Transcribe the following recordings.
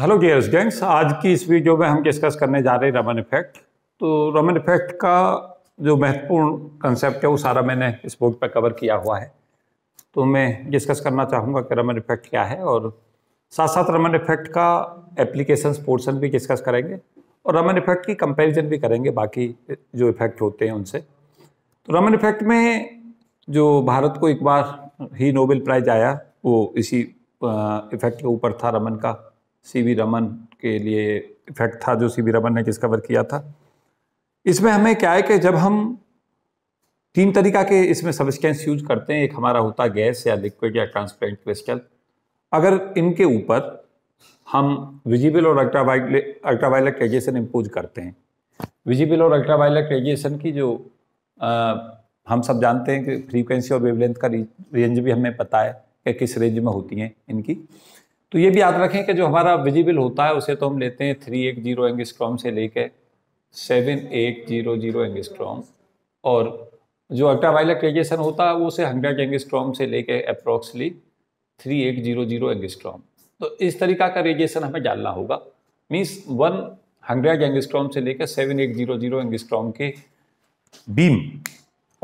Hello gears gangs आज की इस वीडियो में हम डिस्कस करने जा रहे हैं रमन इफेक्ट तो रमन इफेक्ट का जो महत्वपूर्ण कंसेप्ट है वो सारा मैंने इस बुक पर कवर किया हुआ है तो मैं डिस्कस करना चाहूँगा कि रमन इफेक्ट क्या है और साथ साथ रमन इफेक्ट का एप्लीकेशन पोर्सन भी डिस्कस करेंगे और रमन इफेक्ट की कंपेरिजन भी करेंगे बाकी जो इफेक्ट होते हैं उनसे तो रमन इफेक्ट में जो भारत को एक बार ही नोबेल प्राइज आया वो इसी इफेक्ट के ऊपर था रमन का सी वी रमन के लिए इफेक्ट था जो सी वी रमन ने डिस्कवर किया था इसमें हमें क्या है कि जब हम तीन तरीका के इसमें सबस्टेंस यूज करते हैं एक हमारा होता है गैस या लिक्विड या ट्रांसपेरेंट क्रिस्टल अगर इनके ऊपर हम विजिबल और अल्ट्रावाइट अल्ट्रावायलेट रेडिएशन इम्पोज करते हैं विजिबल और अल्ट्रावायलेट रेडिएशन की जो आ, हम सब जानते हैं कि फ्रीक्वेंसी और वेवलेंथ का रेंज भी हमें पता है कि किस रेंज में होती हैं इनकी तो ये भी याद रखें कि जो हमारा विजिबल होता है उसे तो हम लेते हैं थ्री एट जीरो एंगस्ट्रॉम से लेके seven eight zero zero angstrom और जो अल्ट्रावायलेट रेडिएशन होता है वो उसे हंड्रेड एंगस्ट्रॉम से लेके approximately three eight zero zero angstrom तो इस तरीका का रेडिएशन हमें डालना होगा मीन्स वन हंड्रेड एंगस्ट्रॉम से लेकर seven eight zero zero angstrom के बीम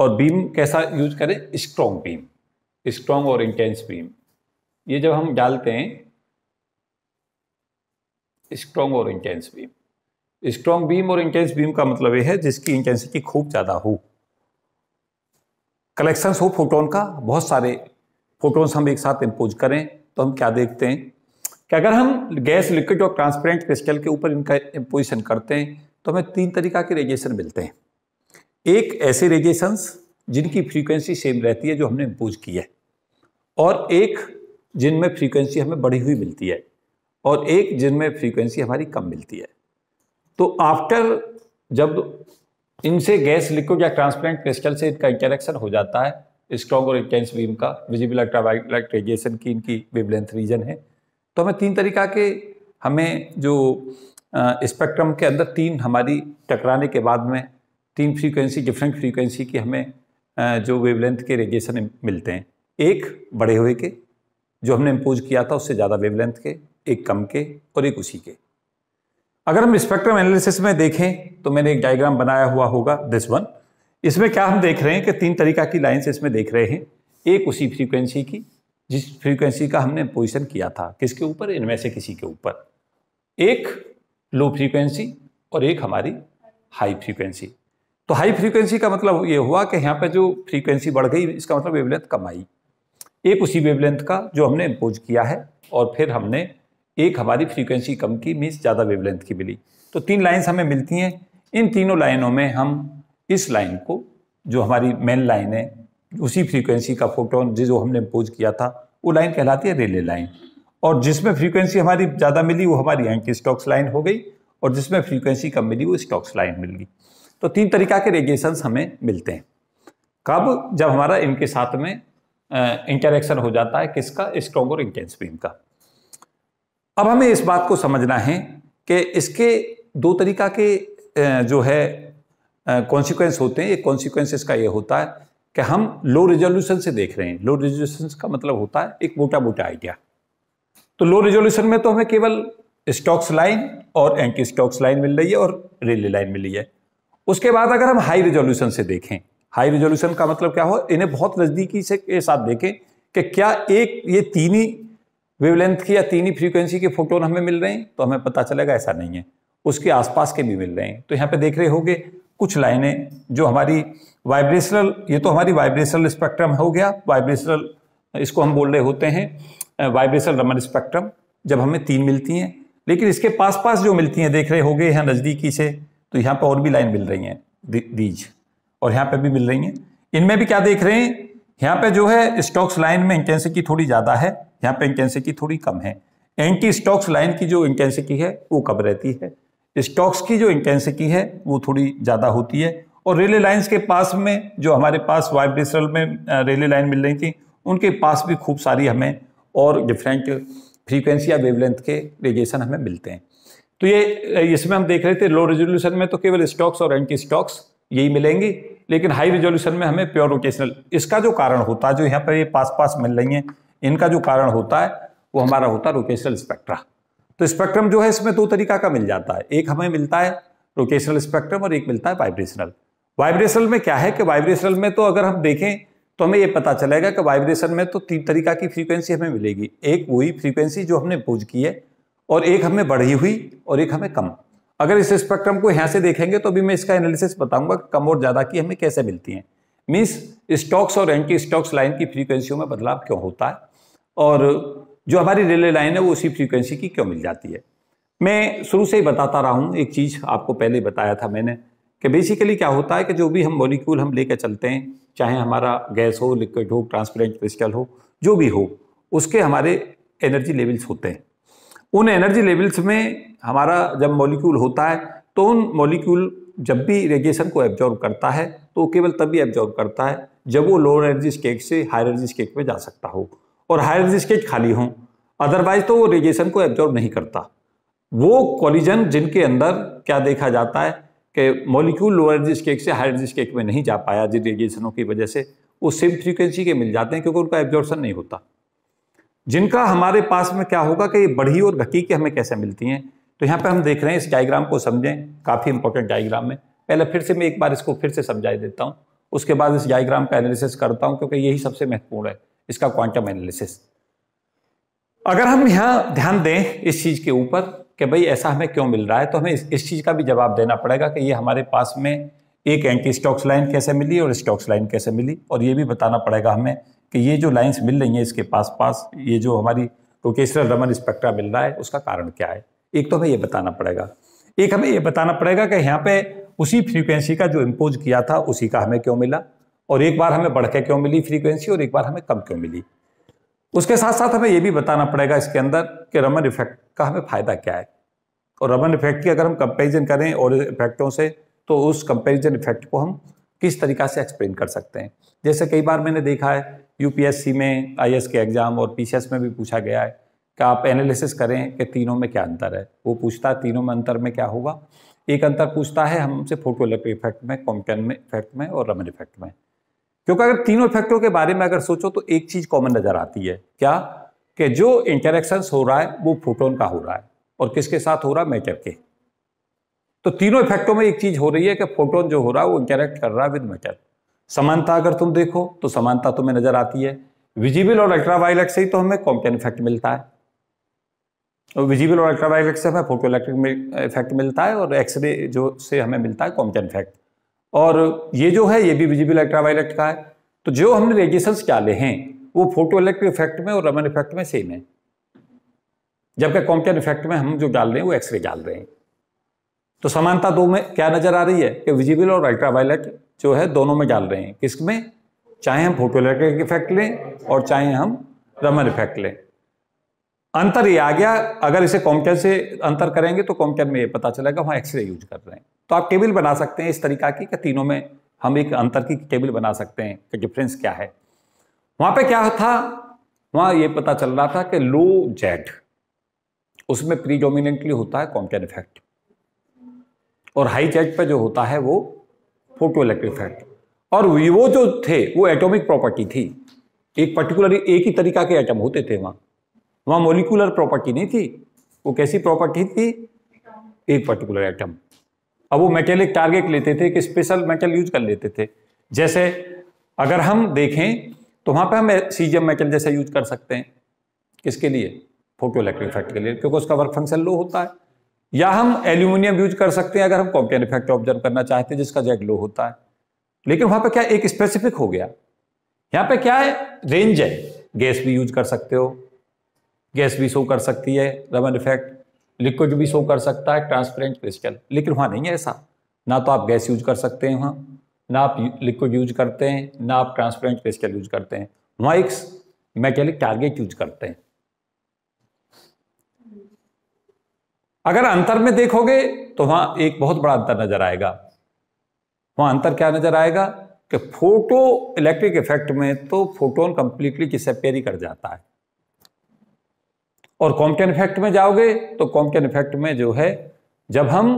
और बीम कैसा यूज करें स्ट्रॉन्ग बीम स्ट्रॉन्ग और इंटेंस बीम ये जब हम डालते हैं स्ट्रॉन्ग और इंटेंस बीम स्ट्रॉन्ग बीम और इंटेंस बीम का मतलब यह है जिसकी इंटेंसिटी खूब ज़्यादा हो कलेक्शंस हो फोटोन का बहुत सारे फोटोन्स हम एक साथ इम्पोज करें तो हम क्या देखते हैं कि अगर हम गैस लिक्विड और ट्रांसपेरेंट क्रिस्टल के ऊपर इनका इम्पोजिशन करते हैं तो हमें तीन तरीका के रेडिएशन मिलते हैं एक ऐसे रेडिएशंस जिनकी फ्रीक्वेंसी सेम रहती है जो हमने इम्पोज की है और एक जिनमें फ्रीक्वेंसी हमें बढ़ी हुई मिलती है और एक जिनमें फ्रीक्वेंसी हमारी कम मिलती है तो आफ्टर जब इनसे गैस लिक्विड या ट्रांसपेरेंट क्रिस्टल से इनका इंटरेक्शन हो जाता है स्ट्रॉन्ग और इंटेंस बीम का विजिबल अल्ट्रावाइट रेडिएशन की इनकी वेवलेंथ रीजन है तो हमें तीन तरीका के हमें जो स्पेक्ट्रम के अंदर तीन हमारी टकराने के बाद में तीन फ्रीक्वेंसी डिफरेंट फ्रीक्वेंसी की हमें जो वेवलेंथ के रेडिएशन मिलते हैं एक बड़े हुए के जो हमने इम्पोज किया था उससे ज़्यादा वेवलेंथ के एक कम के और एक उसी के अगर हम स्पेक्ट्रम एनालिसिस में देखें तो मैंने एक डायग्राम बनाया हुआ होगा दिस वन इसमें क्या हम देख रहे हैं कि तीन तरीका की लाइन्स इसमें देख रहे हैं एक उसी फ्रीक्वेंसी की जिस फ्रीक्वेंसी का हमने पोजिशन किया था किसके ऊपर इनमें से किसी के ऊपर एक लो फ्रीक्वेंसी और एक हमारी हाई फ्रीक्वेंसी तो हाई फ्रीक्वेंसी का मतलब ये हुआ कि यहाँ पर जो फ्रीक्वेंसी बढ़ गई इसका मतलब वेवलेंथ कम आई एक उसी वेवलेंथ का जो हमने इम्पोज किया है और फिर हमने एक हमारी फ्रीक्वेंसी कम की मीन्स ज़्यादा वेवलेंथ की मिली तो तीन लाइन्स हमें मिलती हैं इन तीनों लाइनों में हम इस लाइन को जो हमारी मेन लाइन है उसी फ्रीक्वेंसी का फोटोन जो हमने इम्पोज किया था वो लाइन कहलाती है रेले लाइन और जिसमें फ्रीक्वेंसी हमारी ज़्यादा मिली वो हमारी एंटी स्टॉक्स लाइन हो गई और जिसमें फ्रीक्वेंसी कम मिली वो स्टॉक्स लाइन मिल गई तो तीन तरीक़ा के रेडिएशंस हमें मिलते हैं कब जब हमारा इनके साथ में इंटरेक्शन हो जाता है किसका स्ट्रॉन्ग और इंटेंस बीम का अब हमें इस बात को समझना है कि इसके दो तरीका के जो है कॉन्सिक्वेंस होते हैं एक कॉन्सिक्वेंस इसका ये होता है कि हम लो रेजोल्यूशन से देख रहे हैं लो रिजोल्यूशन का मतलब होता है एक मोटा मोटा आइडिया तो लो रेजोल्यूशन में तो हमें केवल स्टॉक्स लाइन और एंटी स्टॉक्स लाइन मिल रही है और रेलवे लाइन मिल रही है उसके बाद अगर हम हाई रेजोल्यूशन से देखें हाई रेजोल्यूशन का मतलब क्या हो इन्हें बहुत नज़दीकी से के साथ देखें कि क्या एक ये तीन ही वेवलेंथ की या तीन ही फ्रीक्वेंसी के फोटोन हमें मिल रहे हैं तो हमें पता चलेगा ऐसा नहीं है उसके आसपास के भी मिल रहे हैं तो यहाँ पे देख रहे होगे कुछ लाइनें जो हमारी वाइब्रेशनल ये तो हमारी वाइब्रेशनल स्पेक्ट्रम हो गया वाइब्रेशनल इसको हम बोल रहे होते हैं वाइब्रेशनल रमन स्पेक्ट्रम जब हमें तीन मिलती हैं लेकिन इसके पास पास जो मिलती हैं देख रहे गए यहाँ नज़दीकी से तो यहाँ पर और भी लाइन मिल रही हैं दीज और यहाँ पर भी मिल रही हैं इनमें भी क्या देख रहे हैं यहाँ पे जो है स्टॉक्स लाइन में इंटेंसिटी थोड़ी ज़्यादा है यहाँ पे इंटेंसिटी थोड़ी कम है एंटी स्टॉक्स लाइन की जो इंटेंसिटी है वो कम रहती है स्टॉक्स की जो इंटेंसिटी है वो थोड़ी ज़्यादा होती है और रेलवे लाइन्स के पास में जो हमारे पास वाइब्रेशनल में रेलवे लाइन मिल रही थी उनके पास भी खूब सारी हमें और डिफरेंट फ्रीक्वेंसी या वेवलेंथ के रेडिएशन हमें मिलते हैं तो ये इसमें हम देख रहे थे लो रेजोल्यूशन में तो केवल स्टॉक्स और एंटी स्टॉक्स यही मिलेंगी लेकिन हाई रिजोल्यूशन में हमें प्योर वोकेशनल इसका जो कारण होता है जो यहाँ पर ये पास पास मिल रही हैं इनका जो कारण होता है वो हमारा होता है रोकेशनल स्पेक्ट्रा तो स्पेक्ट्रम जो है इसमें दो तरीका का मिल जाता है एक हमें मिलता है रोकेशनल स्पेक्ट्रम और एक मिलता है वाइब्रेशनल वाइब्रेशनल में क्या है कि वाइब्रेशनल में तो अगर हम देखें तो हमें ये पता चलेगा कि वाइब्रेशन में तो तीन तरीका की फ्रीक्वेंसी हमें मिलेगी एक वही फ्रीक्वेंसी जो हमने पूज की है और एक हमें बढ़ी हुई और एक हमें कम अगर इस स्पेक्ट्रम को यहाँ से देखेंगे तो अभी मैं इसका एनालिसिस बताऊंगा कम और ज़्यादा की हमें कैसे मिलती हैं मीन्स स्टॉक्स और एंटी स्टॉक्स लाइन की फ्रीक्वेंसियों में बदलाव क्यों होता है और जो हमारी रेलवे लाइन है वो उसी फ्रीक्वेंसी की क्यों मिल जाती है मैं शुरू से ही बताता रहा हूँ एक चीज़ आपको पहले बताया था मैंने कि बेसिकली क्या होता है कि जो भी हम मॉलिक्यूल हम लेकर चलते हैं चाहे हमारा गैस हो लिक्विड हो ट्रांसपेरेंट क्रिस्टल हो जो भी हो उसके हमारे एनर्जी लेवल्स होते हैं उन एनर्जी लेवल्स में हमारा जब मॉलिक्यूल होता है तो उन मॉलिक्यूल जब भी रेडिएशन को एब्जॉर्व करता है तो केवल तभी एब्जॉर्व करता है जब वो लोअर एनर्जी स्केक से हायर एनर्जी स्टेट में जा सकता हो और हायर एनर्जी स्टेट खाली हों अदरवाइज तो वो रेडिएशन को एब्जॉर्व नहीं करता वो कॉलिजन जिनके अंदर क्या देखा जाता है कि मॉलिक्यूल लोअर एनर्जी स्केक से हायर एनर्जी स्टेट में नहीं जा पाया जिन रेडिएशनों की वजह से वो सेम फ्रीक्वेंसी के मिल जाते हैं क्योंकि उनका एब्जॉर्बन नहीं होता जिनका हमारे पास में क्या होगा कि ये बढ़ी और घटी के हमें कैसे मिलती हैं तो यहाँ पर हम देख रहे हैं इस डायग्राम को समझें काफ़ी इंपॉर्टेंट डायग्राम है पहले फिर से मैं एक बार इसको फिर से समझा देता हूँ उसके बाद इस डायग्राम का एनालिसिस करता हूँ क्योंकि यही सबसे महत्वपूर्ण है इसका क्वांटम एनालिसिस अगर हम यहाँ ध्यान दें इस चीज़ के ऊपर कि भाई ऐसा हमें क्यों मिल रहा है तो हमें इस, चीज़ का भी जवाब देना पड़ेगा कि ये हमारे पास में एक एंटी स्टॉक्स लाइन कैसे मिली और स्टॉक्स लाइन कैसे मिली और ये भी बताना पड़ेगा हमें कि ये जो लाइन्स मिल रही हैं इसके पास पास ये जो हमारी रोकेशनल रमन स्पेक्ट्रा मिल रहा है उसका कारण क्या है एक तो हमें ये बताना पड़ेगा एक हमें ये बताना पड़ेगा कि यहाँ पे उसी फ्रीक्वेंसी का जो इम्पोज किया था उसी का हमें क्यों मिला और एक बार हमें बढ़ के क्यों मिली फ्रीक्वेंसी और एक बार हमें कम क्यों मिली उसके साथ साथ हमें ये भी बताना पड़ेगा इसके अंदर कि रमन इफेक्ट का हमें फ़ायदा क्या है और रमन इफेक्ट की अगर हम कंपेरिजन करें और इफेक्टों से तो उस कंपेरिजन इफेक्ट को हम किस तरीका से एक्सप्लेन कर सकते हैं जैसे कई बार मैंने देखा है यूपीएससी में आई के एग्ज़ाम और पी में भी पूछा गया है कि आप एनालिसिस करें कि तीनों में क्या अंतर है वो पूछता है तीनों में अंतर में क्या होगा एक अंतर पूछता है हमसे फोटोलेप इफेक्ट में कॉम्पटन में इफेक्ट में और रमन इफेक्ट में क्योंकि अगर तीनों इफेक्टों के बारे में अगर सोचो तो एक चीज़ कॉमन नज़र आती है क्या कि जो इंटरेक्शन हो रहा है वो फोटोन का हो रहा है और किसके साथ हो रहा है मैटर के तो तीनों इफेक्टों में एक चीज़ हो रही है कि फोटोन जो हो रहा है वो इंटरेक्ट कर रहा है विद मैटर समानता अगर तुम देखो तो समानता तुम्हें नज़र आती है विजिबल और अल्ट्रावायलेट से ही तो हमें कॉम्पटन इफेक्ट मिलता है विजिबल और अल्ट्रावायलेट से हमें फोटो इलेक्ट्रिक इफेक्ट मिलता है और एक्सरे जो से हमें मिलता है कॉम्पटन इफेक्ट और ये जो है ये भी विजिबल अल्ट्रावायलेट का है तो जो हमने रेडिएशंस डाले हैं वो फोटो इलेक्ट्रिक इफेक्ट में और रमन इफेक्ट में सेम है जबकि कॉम्पटन इफेक्ट में हम जो डाल रहे हैं वो एक्सरे डाल रहे हैं तो समानता दो में क्या नजर आ रही है कि विजिबल और अल्ट्रावायलेट जो है दोनों में डाल रहे हैं किसमें चाहे हम फोटो इलेक्ट्रिक इफेक्ट लें और चाहे हम रमन इफेक्ट लें अंतर ये आ गया अगर इसे कॉम्प्यूटर से अंतर करेंगे तो कॉम्प्यूटर में ये पता चलेगा वहाँ एक्सरे यूज कर रहे हैं तो आप टेबल बना सकते हैं इस तरीका की कि तीनों में हम एक अंतर की टेबल बना सकते हैं कि डिफरेंस क्या है वहाँ पे क्या था वहाँ ये पता चल रहा था कि लो जेड उसमें प्रीडोमिनेंटली होता है कॉम्प्यूटर इफेक्ट और हाई जेड पर जो होता है वो फोटो इफेक्ट और वो जो थे वो एटॉमिक प्रॉपर्टी थी एक पर्टिकुलर एक ही तरीका के आइटम होते थे वहाँ वहाँ मोलिकुलर प्रॉपर्टी नहीं थी वो कैसी प्रॉपर्टी थी एक पर्टिकुलर एटम अब वो मेटेलिक टारगेट लेते थे कि स्पेशल मेटल यूज कर लेते थे जैसे अगर हम देखें तो वहाँ पे हम सीजियम मेटल जैसे यूज कर सकते हैं किसके लिए फोटो इलेक्ट्रिक इफेक्ट के लिए क्योंकि उसका वर्क फंक्शन लो होता है या हम एल्यूमिनियम यूज कर सकते हैं अगर हम कॉम्पियन इफेक्ट ऑब्जर्व करना चाहते हैं जिसका जेड लो होता है लेकिन वहाँ पर क्या एक स्पेसिफिक हो गया यहाँ पे क्या है रेंज है गैस भी यूज कर सकते हो गैस भी शो कर सकती है रमन इफेक्ट लिक्विड भी शो कर सकता है ट्रांसपेरेंट क्रिस्टल लेकिन वहाँ नहीं है ऐसा ना तो आप गैस यूज कर सकते हैं वहाँ ना आप लिक्विड यूज करते हैं ना आप ट्रांसपेरेंट क्रिस्टल यूज करते हैं वहाँ एक मैकेनिक टारगेट यूज करते हैं अगर अंतर में देखोगे तो वहाँ एक बहुत बड़ा अंतर नजर आएगा वहाँ अंतर क्या नजर आएगा कि फोटो इलेक्ट्रिक इफेक्ट में तो फोटोन कंप्लीटली डिसअपेयर ही कर जाता है और कॉम्पटन इफेक्ट में जाओगे तो कॉम्पटन इफेक्ट में जो है जब हम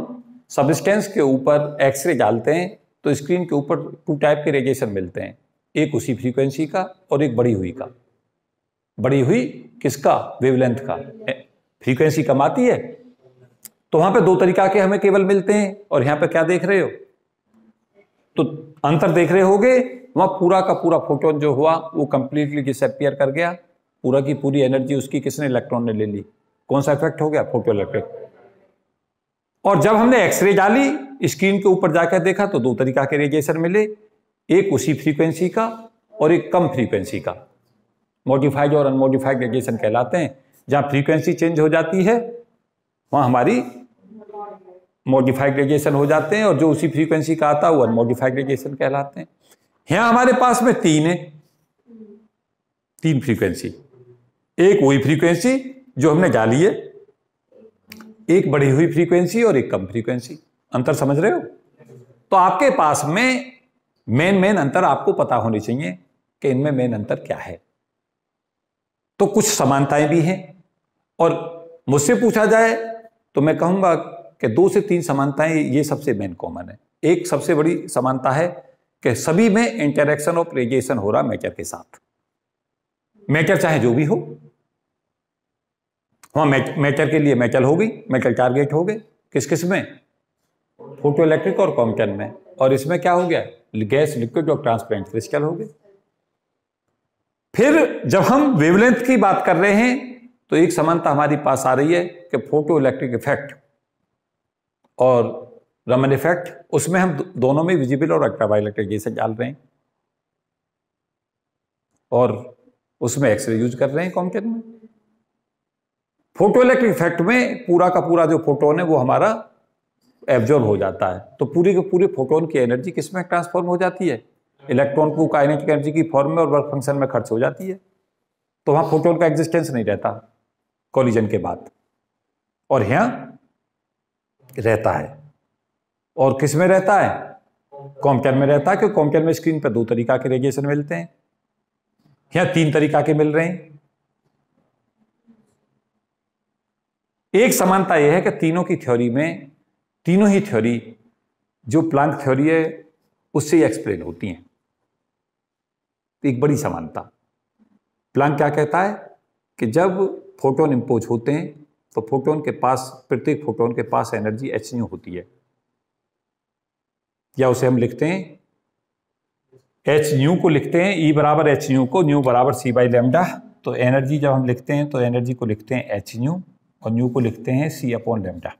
सबस्टेंस के ऊपर एक्सरे डालते हैं तो स्क्रीन के ऊपर टू टाइप के रेडिएशन मिलते हैं एक उसी फ्रीक्वेंसी का और एक बड़ी हुई का बड़ी हुई किसका वेवलेंथ का फ्रीक्वेंसी कम आती है तो वहां पे दो तरीका के हमें केबल मिलते हैं और यहां पे क्या देख रहे हो तो अंतर देख रहे होगे वहां पूरा का पूरा फोटोन जो हुआ वो कंप्लीटली डिसअपियर कर गया पूरा की पूरी एनर्जी उसकी किसने इलेक्ट्रॉन ने ले ली कौन सा इफेक्ट हो गया फोटो इलेक्ट्रिक और जब हमने एक्सरे डाली स्क्रीन के ऊपर जाकर देखा तो दो तरीका के रेडिएशन मिले एक उसी फ्रीक्वेंसी का और एक कम फ्रीक्वेंसी का मॉडिफाइड और अनमोडिफाइड रेडिएशन कहलाते हैं जहां फ्रीक्वेंसी चेंज हो जाती है वहां हमारी मॉडिफाइड रेडिएशन हो जाते हैं और जो उसी फ्रीक्वेंसी का आता है वो अनमोडिफाइड रेडिएशन कहलाते हैं यहां हमारे पास में तीन है तीन फ्रीक्वेंसी एक वही फ्रीक्वेंसी जो हमने डाली है एक बढ़ी हुई फ्रीक्वेंसी और एक कम फ्रीक्वेंसी अंतर समझ रहे हो तो आपके पास में मेन मेन अंतर आपको पता होने चाहिए कि इनमें मेन अंतर क्या है तो कुछ समानताएं भी हैं और मुझसे पूछा जाए तो मैं कहूंगा कि दो से तीन समानताएं ये सबसे मेन कॉमन है एक सबसे बड़ी समानता है कि सभी में इंटरेक्शन ऑफ रेडिएशन हो रहा मैटर के साथ मैटर चाहे जो भी हो हाँ मेटर के लिए हो होगी मेटल टारगेट हो गए किस किस में फोटो इलेक्ट्रिक और कॉम्पटन में और इसमें क्या हो गया गैस लिक्विड और ट्रांसपेरेंट क्रिस्टल हो गए फिर जब हम वेवलेंथ की बात कर रहे हैं तो एक समानता हमारी पास आ रही है कि फोटो इलेक्ट्रिक इफेक्ट और रमन इफेक्ट उसमें हम दोनों में विजिबल और अल्ट्रावायलेट रेडिएशन डाल रहे हैं और उसमें एक्सरे यूज कर रहे हैं कॉम्पटन में फोटो इफेक्ट में पूरा का पूरा जो फोटोन है वो हमारा एब्जॉर्ब हो जाता है तो पूरी के पूरी फोटोन की एनर्जी किस में ट्रांसफॉर्म हो जाती है इलेक्ट्रॉन को काइनेटिक एनर्जी की फॉर्म में और वर्क फंक्शन में खर्च हो जाती है तो वहाँ फोटोन का एग्जिस्टेंस नहीं रहता कॉलिजन के बाद और यहाँ रहता है और किस में रहता है कॉम्पटन में रहता है क्योंकि कॉम्पटन में स्क्रीन पर दो तरीका के रेडिएशन मिलते हैं यहाँ तीन तरीका के मिल रहे हैं एक समानता यह है कि तीनों की थ्योरी में तीनों ही थ्योरी जो प्लांक थ्योरी है उससे ही एक्सप्लेन होती हैं एक बड़ी समानता प्लांक क्या कहता है कि जब फोटोन इम्पोज होते हैं तो फोटोन के पास प्रत्येक फोटोन के पास एनर्जी एच न्यू होती है या उसे हम लिखते हैं एच न्यू को लिखते हैं ई e बराबर एच न्यू को न्यू बराबर सी बाई लेमडा तो एनर्जी जब हम लिखते हैं तो एनर्जी को लिखते हैं एच न्यू और न्यू को लिखते हैं सी अपॉन लेमडा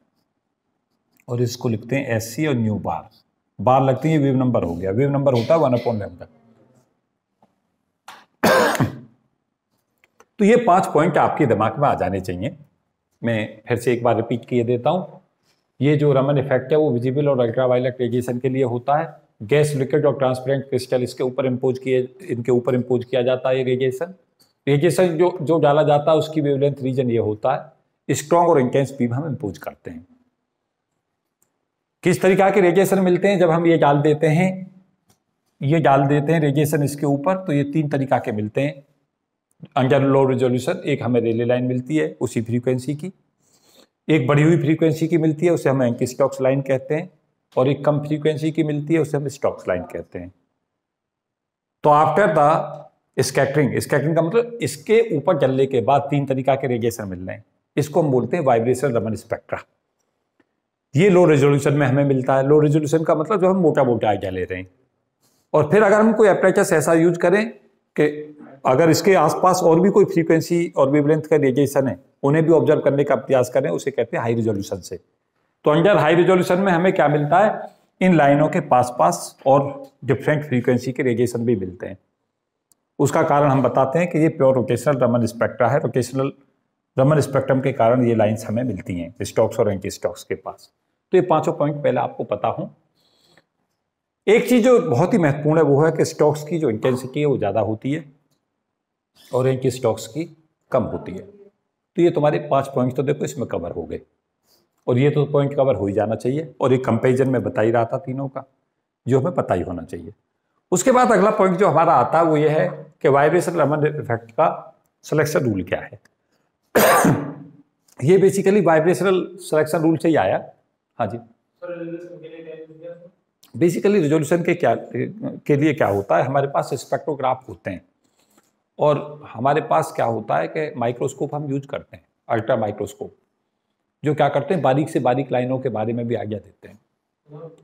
और इसको लिखते हैं एस सी और न्यू बार बार लगती है वेव नंबर हो गया वेव नंबर होता है वन अपॉन लेमडा तो ये पांच पॉइंट आपके दिमाग में आ जाने चाहिए मैं फिर से एक बार रिपीट किए देता हूँ ये जो रमन इफेक्ट है वो विजिबल और अल्ट्रावायलेट रेडिएशन के लिए होता है गैस लिक्विड और ट्रांसपेरेंट क्रिस्टल इसके ऊपर इम्पोज किए इनके ऊपर इम्पोज किया जाता है ये रेडिएशन रेडिएशन जो जो डाला जाता है उसकी वेवलेंथ रीजन ये होता है स्ट्रॉन्ग और इंटेंस बीम हम इम्पोज करते हैं किस तरीका के रेडिएशन मिलते हैं जब हम ये डाल देते हैं ये डाल देते हैं रेडिएशन इसके ऊपर तो ये तीन तरीका के मिलते हैं अंडर लो रेजोल्यूशन एक हमें रेले लाइन मिलती है उसी फ्रीक्वेंसी की एक बढ़ी हुई फ्रीक्वेंसी की मिलती है उसे हम एंकी स्टॉक्स लाइन कहते हैं और एक कम फ्रीक्वेंसी की मिलती है उसे हम स्टॉक्स लाइन कहते हैं तो आफ्टर द स्कैटरिंग स्कैटरिंग का मतलब इसके ऊपर जलने के बाद तीन तरीका के रेडिएशन मिल रहे हैं इसको हम बोलते हैं वाइब्रेशन रमन स्पेक्ट्रा ये लो रेजोल्यूशन में हमें मिलता है लो रेजोल्यूशन का मतलब जो हम मोटा मोटा आइडिया ले रहे हैं और फिर अगर हम कोई एपरेचस ऐसा यूज करें कि अगर इसके आसपास और भी कोई फ्रीक्वेंसी और वेवलेंथ का रेडिएशन है उन्हें भी ऑब्जर्व करने का प्रयास करें उसे कहते हैं हाई रेजोल्यूशन से तो अंडर हाई रेजोल्यूशन में हमें क्या मिलता है इन लाइनों के पास पास और डिफरेंट फ्रीक्वेंसी के रेडिएशन भी मिलते हैं उसका कारण हम बताते हैं कि ये प्योर रोटेशनल रमन स्पेक्ट्रा है रोटेशनल रमन स्पेक्ट्रम के कारण ये लाइन्स हमें मिलती हैं स्टॉक्स और एंटी स्टॉक्स के पास तो ये पांचों पॉइंट पहले आपको पता हो एक चीज़ जो बहुत ही महत्वपूर्ण है वो है कि स्टॉक्स की जो इंटेंसिटी है वो ज़्यादा होती है और एंटी स्टॉक्स की कम होती है तो ये तुम्हारे पांच पॉइंट तो देखो इसमें कवर हो गए और ये तो पॉइंट कवर हो ही जाना चाहिए और ये कंपेरिजन में बता ही रहा था तीनों का जो हमें पता ही होना चाहिए उसके बाद अगला पॉइंट जो हमारा आता है वो ये है कि वाइब्रेशन रमन इफेक्ट का सिलेक्शन रूल क्या है ये बेसिकली वाइब्रेशनल सिलेक्शन रूल से ही आया हाँ जी बेसिकली रिजोल्यूशन के क्या के लिए क्या होता है हमारे पास स्पेक्ट्रोग्राफ होते हैं और हमारे पास क्या होता है कि माइक्रोस्कोप हम यूज करते हैं अल्ट्रा माइक्रोस्कोप जो क्या करते हैं बारीक से बारीक लाइनों के बारे में भी आज्ञा देते हैं मतलब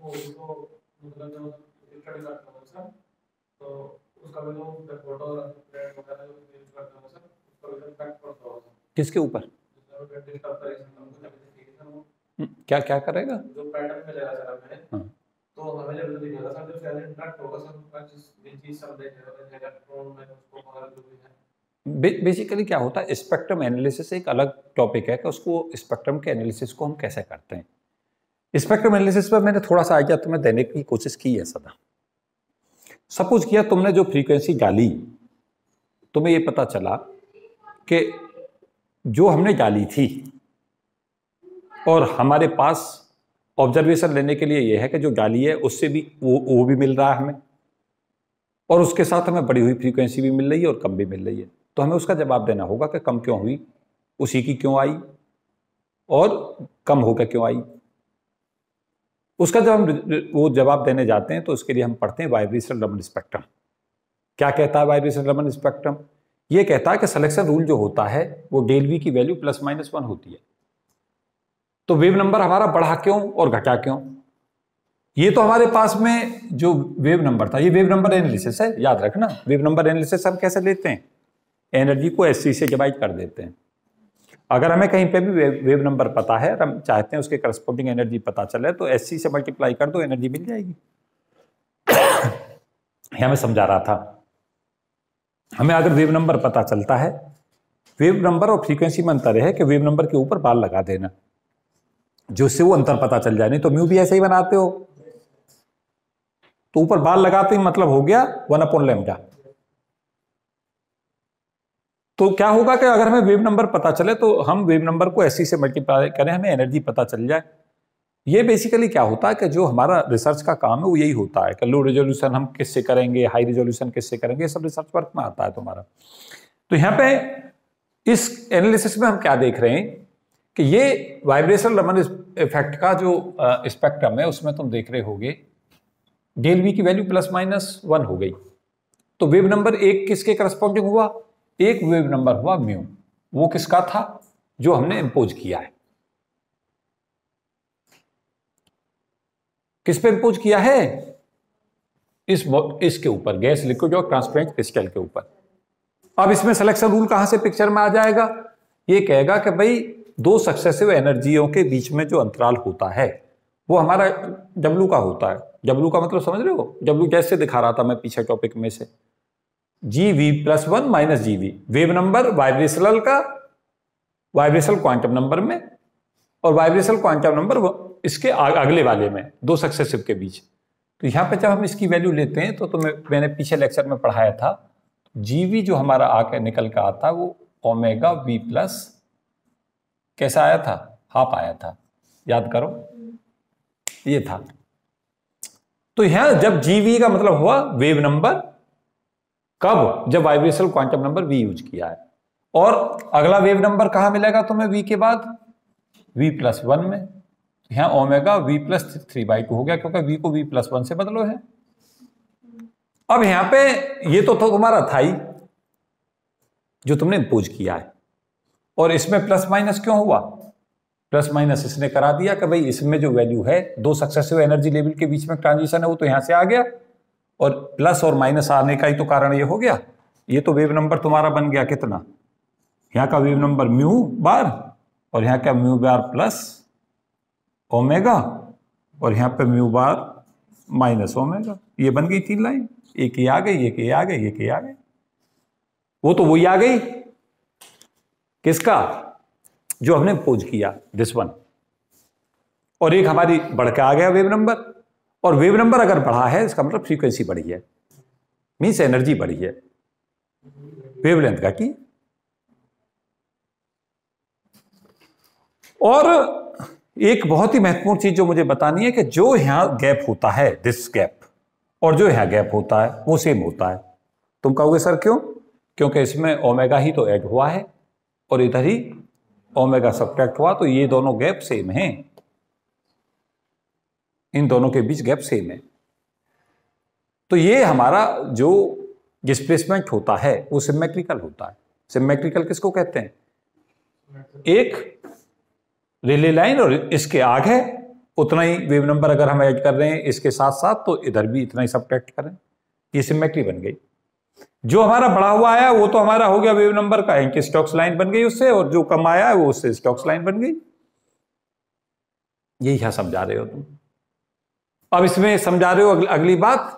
तो किसके ऊपर हम्म, क्या क्या करेगा जो पैटर्न में लगा सर आपने तो हमें जब दिखेगा सर जो सेल इंट्रैक्ट होगा सर उसका जिस चीज सब देखेगा तो इलेक्ट्रॉन में उसको वगैरह जो भी है बेसिकली क्या होता है स्पेक्ट्रम एनालिसिस एक अलग टॉपिक है कि उसको स्पेक्ट्रम के एनालिसिस को हम कैसे करते हैं स्पेक्ट्रम एनालिसिस पर मैंने थोड़ा सा आइडिया तुम्हें देने की कोशिश की है सदा सपोज किया तुमने जो फ्रीक्वेंसी डाली तुम्हें ये पता चला कि जो हमने डाली थी और हमारे पास ऑब्जर्वेशन लेने के लिए यह है कि जो डाली है उससे भी वो वो भी मिल रहा है हमें और उसके साथ हमें बढ़ी हुई फ्रीक्वेंसी भी मिल रही है और कम भी मिल रही है तो हमें उसका जवाब देना होगा कि कम क्यों हुई उसी की क्यों आई और कम होकर क्यों आई उसका जब हम वो जवाब देने जाते हैं तो उसके लिए हम पढ़ते हैं वाइब्रेशन रमन स्पेक्ट्रम क्या कहता है वाइब्रेशन रमन स्पेक्ट्रम ये कहता है कि सिलेक्शन रूल जो होता है वो डेल वी की वैल्यू प्लस माइनस वन होती है तो वेव नंबर हमारा बढ़ा क्यों और घटा क्यों ये तो हमारे पास में जो वेव नंबर था ये वेव नंबर एनालिसिस है याद रखना वेव नंबर एनालिसिस हम कैसे लेते हैं एनर्जी को एस से डिवाइड कर देते हैं अगर हमें कहीं पे भी वेव, वेव नंबर पता है हम चाहते हैं उसके करस्पोंडिंग एनर्जी पता चले तो एस से मल्टीप्लाई कर दो एनर्जी मिल जाएगी हमें समझा रहा था हमें अगर वेव नंबर पता चलता है वेव नंबर और फ्रीक्वेंसी में अंतर है कि वेव नंबर के ऊपर बाल लगा देना जो से वो अंतर पता चल जाए नहीं तो म्यू भी ऐसे ही बनाते हो तो ऊपर बाल लगाते ही मतलब हो गया वन अपॉन लेमडा तो क्या होगा कि अगर हमें वेव नंबर पता चले तो हम वेव नंबर को ऐसी से मल्टीप्लाई करें हमें एनर्जी पता चल जाए ये बेसिकली क्या होता है कि जो हमारा रिसर्च का काम है वो यही होता है कि लो रेजोल्यूशन हम किससे करेंगे हाई रेजोल्यूशन किससे करेंगे ये सब रिसर्च वर्क में आता है तुम्हारा तो यहाँ पे इस एनालिसिस में हम क्या देख रहे हैं कि ये वाइब्रेशन रमन इफेक्ट का जो स्पेक्ट्रम है उसमें तुम देख रहे होगे डेल वी की वैल्यू प्लस माइनस वन हो गई तो वेव नंबर एक किसके करस्पॉन्डिंग हुआ एक वेव नंबर हुआ म्यू वो किसका था जो हमने इम्पोज किया है किस पे इम्पोज किया है इस इसके ऊपर गैस लिक्विड और ट्रांसपेरेंट क्रिस्टल के ऊपर अब इसमें सिलेक्शन रूल कहां से पिक्चर में आ जाएगा ये कहेगा कि भाई दो सक्सेसिव एनर्जियों के बीच में जो अंतराल होता है वो हमारा डब्लू का होता है डब्लू का मतलब समझ रहे हो डब्लू जैसे दिखा रहा था मैं पीछे टॉपिक में से G V plus one minus G V wave number vibrational का वाइब्रेशनल क्वांटम नंबर में और वाइब्रेशनल क्वांटम नंबर इसके अगले वाले में दो सक्सेसिव के बीच तो यहाँ पे जब हम इसकी वैल्यू लेते हैं तो, तो मैं, मैंने पीछे लेक्चर में पढ़ाया था जीवी जो हमारा आके निकल कर आता वो ओमेगा वी प्लस कैसा आया था हाफ आया था याद करो ये था तो यहां जब जीवी का मतलब हुआ वेव नंबर कब जब vibration quantum number V use किया है और अगला वेव नंबर कहां मिलेगा तुम्हें वी के बाद वी प्लस वन में यहाँ omega V plus three by two हो गया क्योंकि वी को वी प्लस वन से बदलो है अब यहां पे ये तो, तुम्हारा था ही जो तुमने इम्पोज किया है और इसमें प्लस माइनस क्यों हुआ प्लस माइनस इसने करा दिया कि भाई इसमें जो वैल्यू है दो सक्सेसिव एनर्जी लेवल के बीच में ट्रांजिशन है वो तो यहां से आ गया और प्लस और माइनस आने का ही तो कारण ये हो गया ये तो वेव नंबर तुम्हारा बन गया कितना यहां का वेव नंबर म्यू बार और यहां का म्यू बार प्लस ओमेगा और यहाँ पे म्यू बार माइनस ओमेगा ये बन गई तीन लाइन एक ही आ गई एक ही आ गई एक ही आ गई वो तो वही आ गई किसका जो हमने पोज किया दिस वन और एक हमारी बढ़ के आ गया वेव नंबर और वेव नंबर अगर बढ़ा है इसका मतलब फ्रीक्वेंसी बढ़ी है मीन्स एनर्जी बढ़ी है वेवलेंथ का की और एक बहुत ही महत्वपूर्ण चीज जो मुझे बतानी है कि जो यहां गैप होता है दिस गैप और जो यहां गैप होता है वो सेम होता है तुम कहोगे सर क्यों क्योंकि इसमें ओमेगा ही तो ऐड हुआ है और इधर ही ओमेगा सब्ट्रैक्ट हुआ तो ये दोनों गैप सेम हैं इन दोनों के बीच गैप सेम है तो ये हमारा जो डिस्प्लेसमेंट होता है वो सिमेट्रिकल होता है सिमेट्रिकल किसको कहते हैं एक रेलवे लाइन और इसके आगे उतना ही वेव नंबर अगर हम ऐड कर रहे हैं इसके साथ साथ तो इधर भी इतना ही सब्ट्रैक्ट करें ये सिमेट्री बन गई जो हमारा बढ़ा हुआ आया वो तो हमारा हो गया वेव नंबर का एंटी स्टॉक्स लाइन बन गई उससे और जो कम आया वो उससे स्टॉक्स लाइन बन गई यही है समझा रहे हो तुम अब इसमें समझा रहे हो अगली बात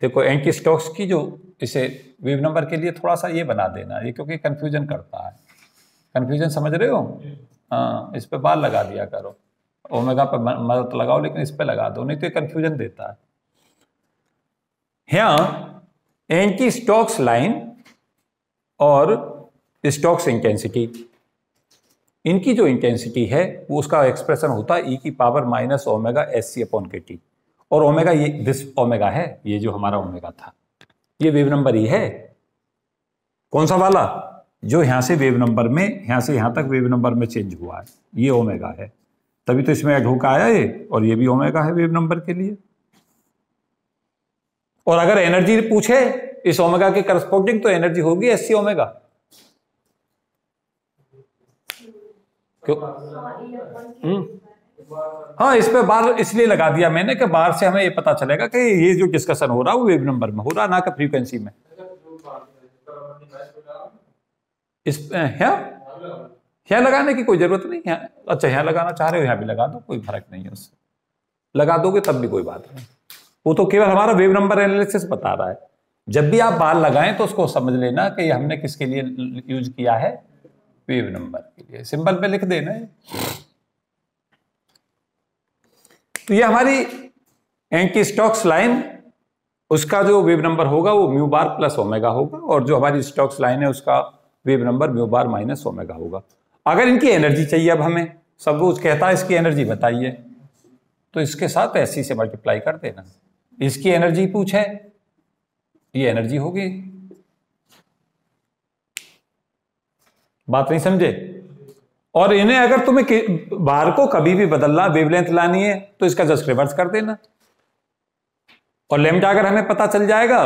देखो एंटी स्टॉक्स की जो इसे वेव नंबर के लिए थोड़ा सा ये बना देना ये क्योंकि कंफ्यूजन करता है कंफ्यूजन समझ रहे हो हाँ इस पर बाल लगा दिया करो ओमेगा पर मदद लगाओ लेकिन इस पर लगा दो नहीं तो कंफ्यूजन देता है यहाँ एंटी स्टॉक्स लाइन और स्टॉक्स इंटेंसिटी इनकी जो इंटेंसिटी है वो उसका एक्सप्रेशन होता है ई e की power minus omega S C upon K T और ओमेगा ये दिस ओमेगा है ये जो हमारा ओमेगा था ये वेव नंबर ई है कौन सा वाला जो यहाँ से वेव नंबर में यहाँ से यहाँ तक वेव नंबर में चेंज हुआ है ये ओमेगा है तभी तो इसमें होकर आया ये और ये भी ओमेगा है वेव नंबर के लिए और अगर एनर्जी पूछे इस ओमेगा के करस्पोंडिंग तो एनर्जी होगी एस ओमेगा क्यों हम्म। हाँ इस पे बार इसलिए लगा दिया मैंने कि बार से हमें ये पता चलेगा कि ये जो डिस्कशन हो रहा है वो वेव नंबर में हो रहा ना कि फ्रीक्वेंसी में इस यहाँ यहाँ लगाने की कोई जरूरत नहीं है हाँ। अच्छा यहाँ लगाना चाह रहे हो यहाँ भी लगा दो कोई फर्क नहीं है उससे लगा दोगे तब भी कोई बात नहीं वो तो केवल हमारा वेव नंबर एनालिसिस बता रहा है जब भी आप बाल लगाएं तो उसको समझ लेना कि हमने किसके लिए यूज किया है वेव नंबर के लिए सिंपल पे लिख देना है तो ये हमारी एंकी स्टॉक्स लाइन उसका जो वेव नंबर होगा वो म्यू बार प्लस ओमेगा होगा और जो हमारी स्टॉक्स लाइन है उसका wave number mu bar minus omega होगा अगर इनकी एनर्जी चाहिए अब हमें सब कुछ कहता है इसकी एनर्जी बताइए तो इसके साथ ऐसी से मल्टीप्लाई कर देना इसकी एनर्जी पूछे ये एनर्जी होगी बात नहीं समझे और इन्हें अगर तुम्हें बार को कभी भी बदलना वेवलेंथ लानी है तो इसका जस्ट रिवर्स कर देना और लेमडा अगर हमें पता चल जाएगा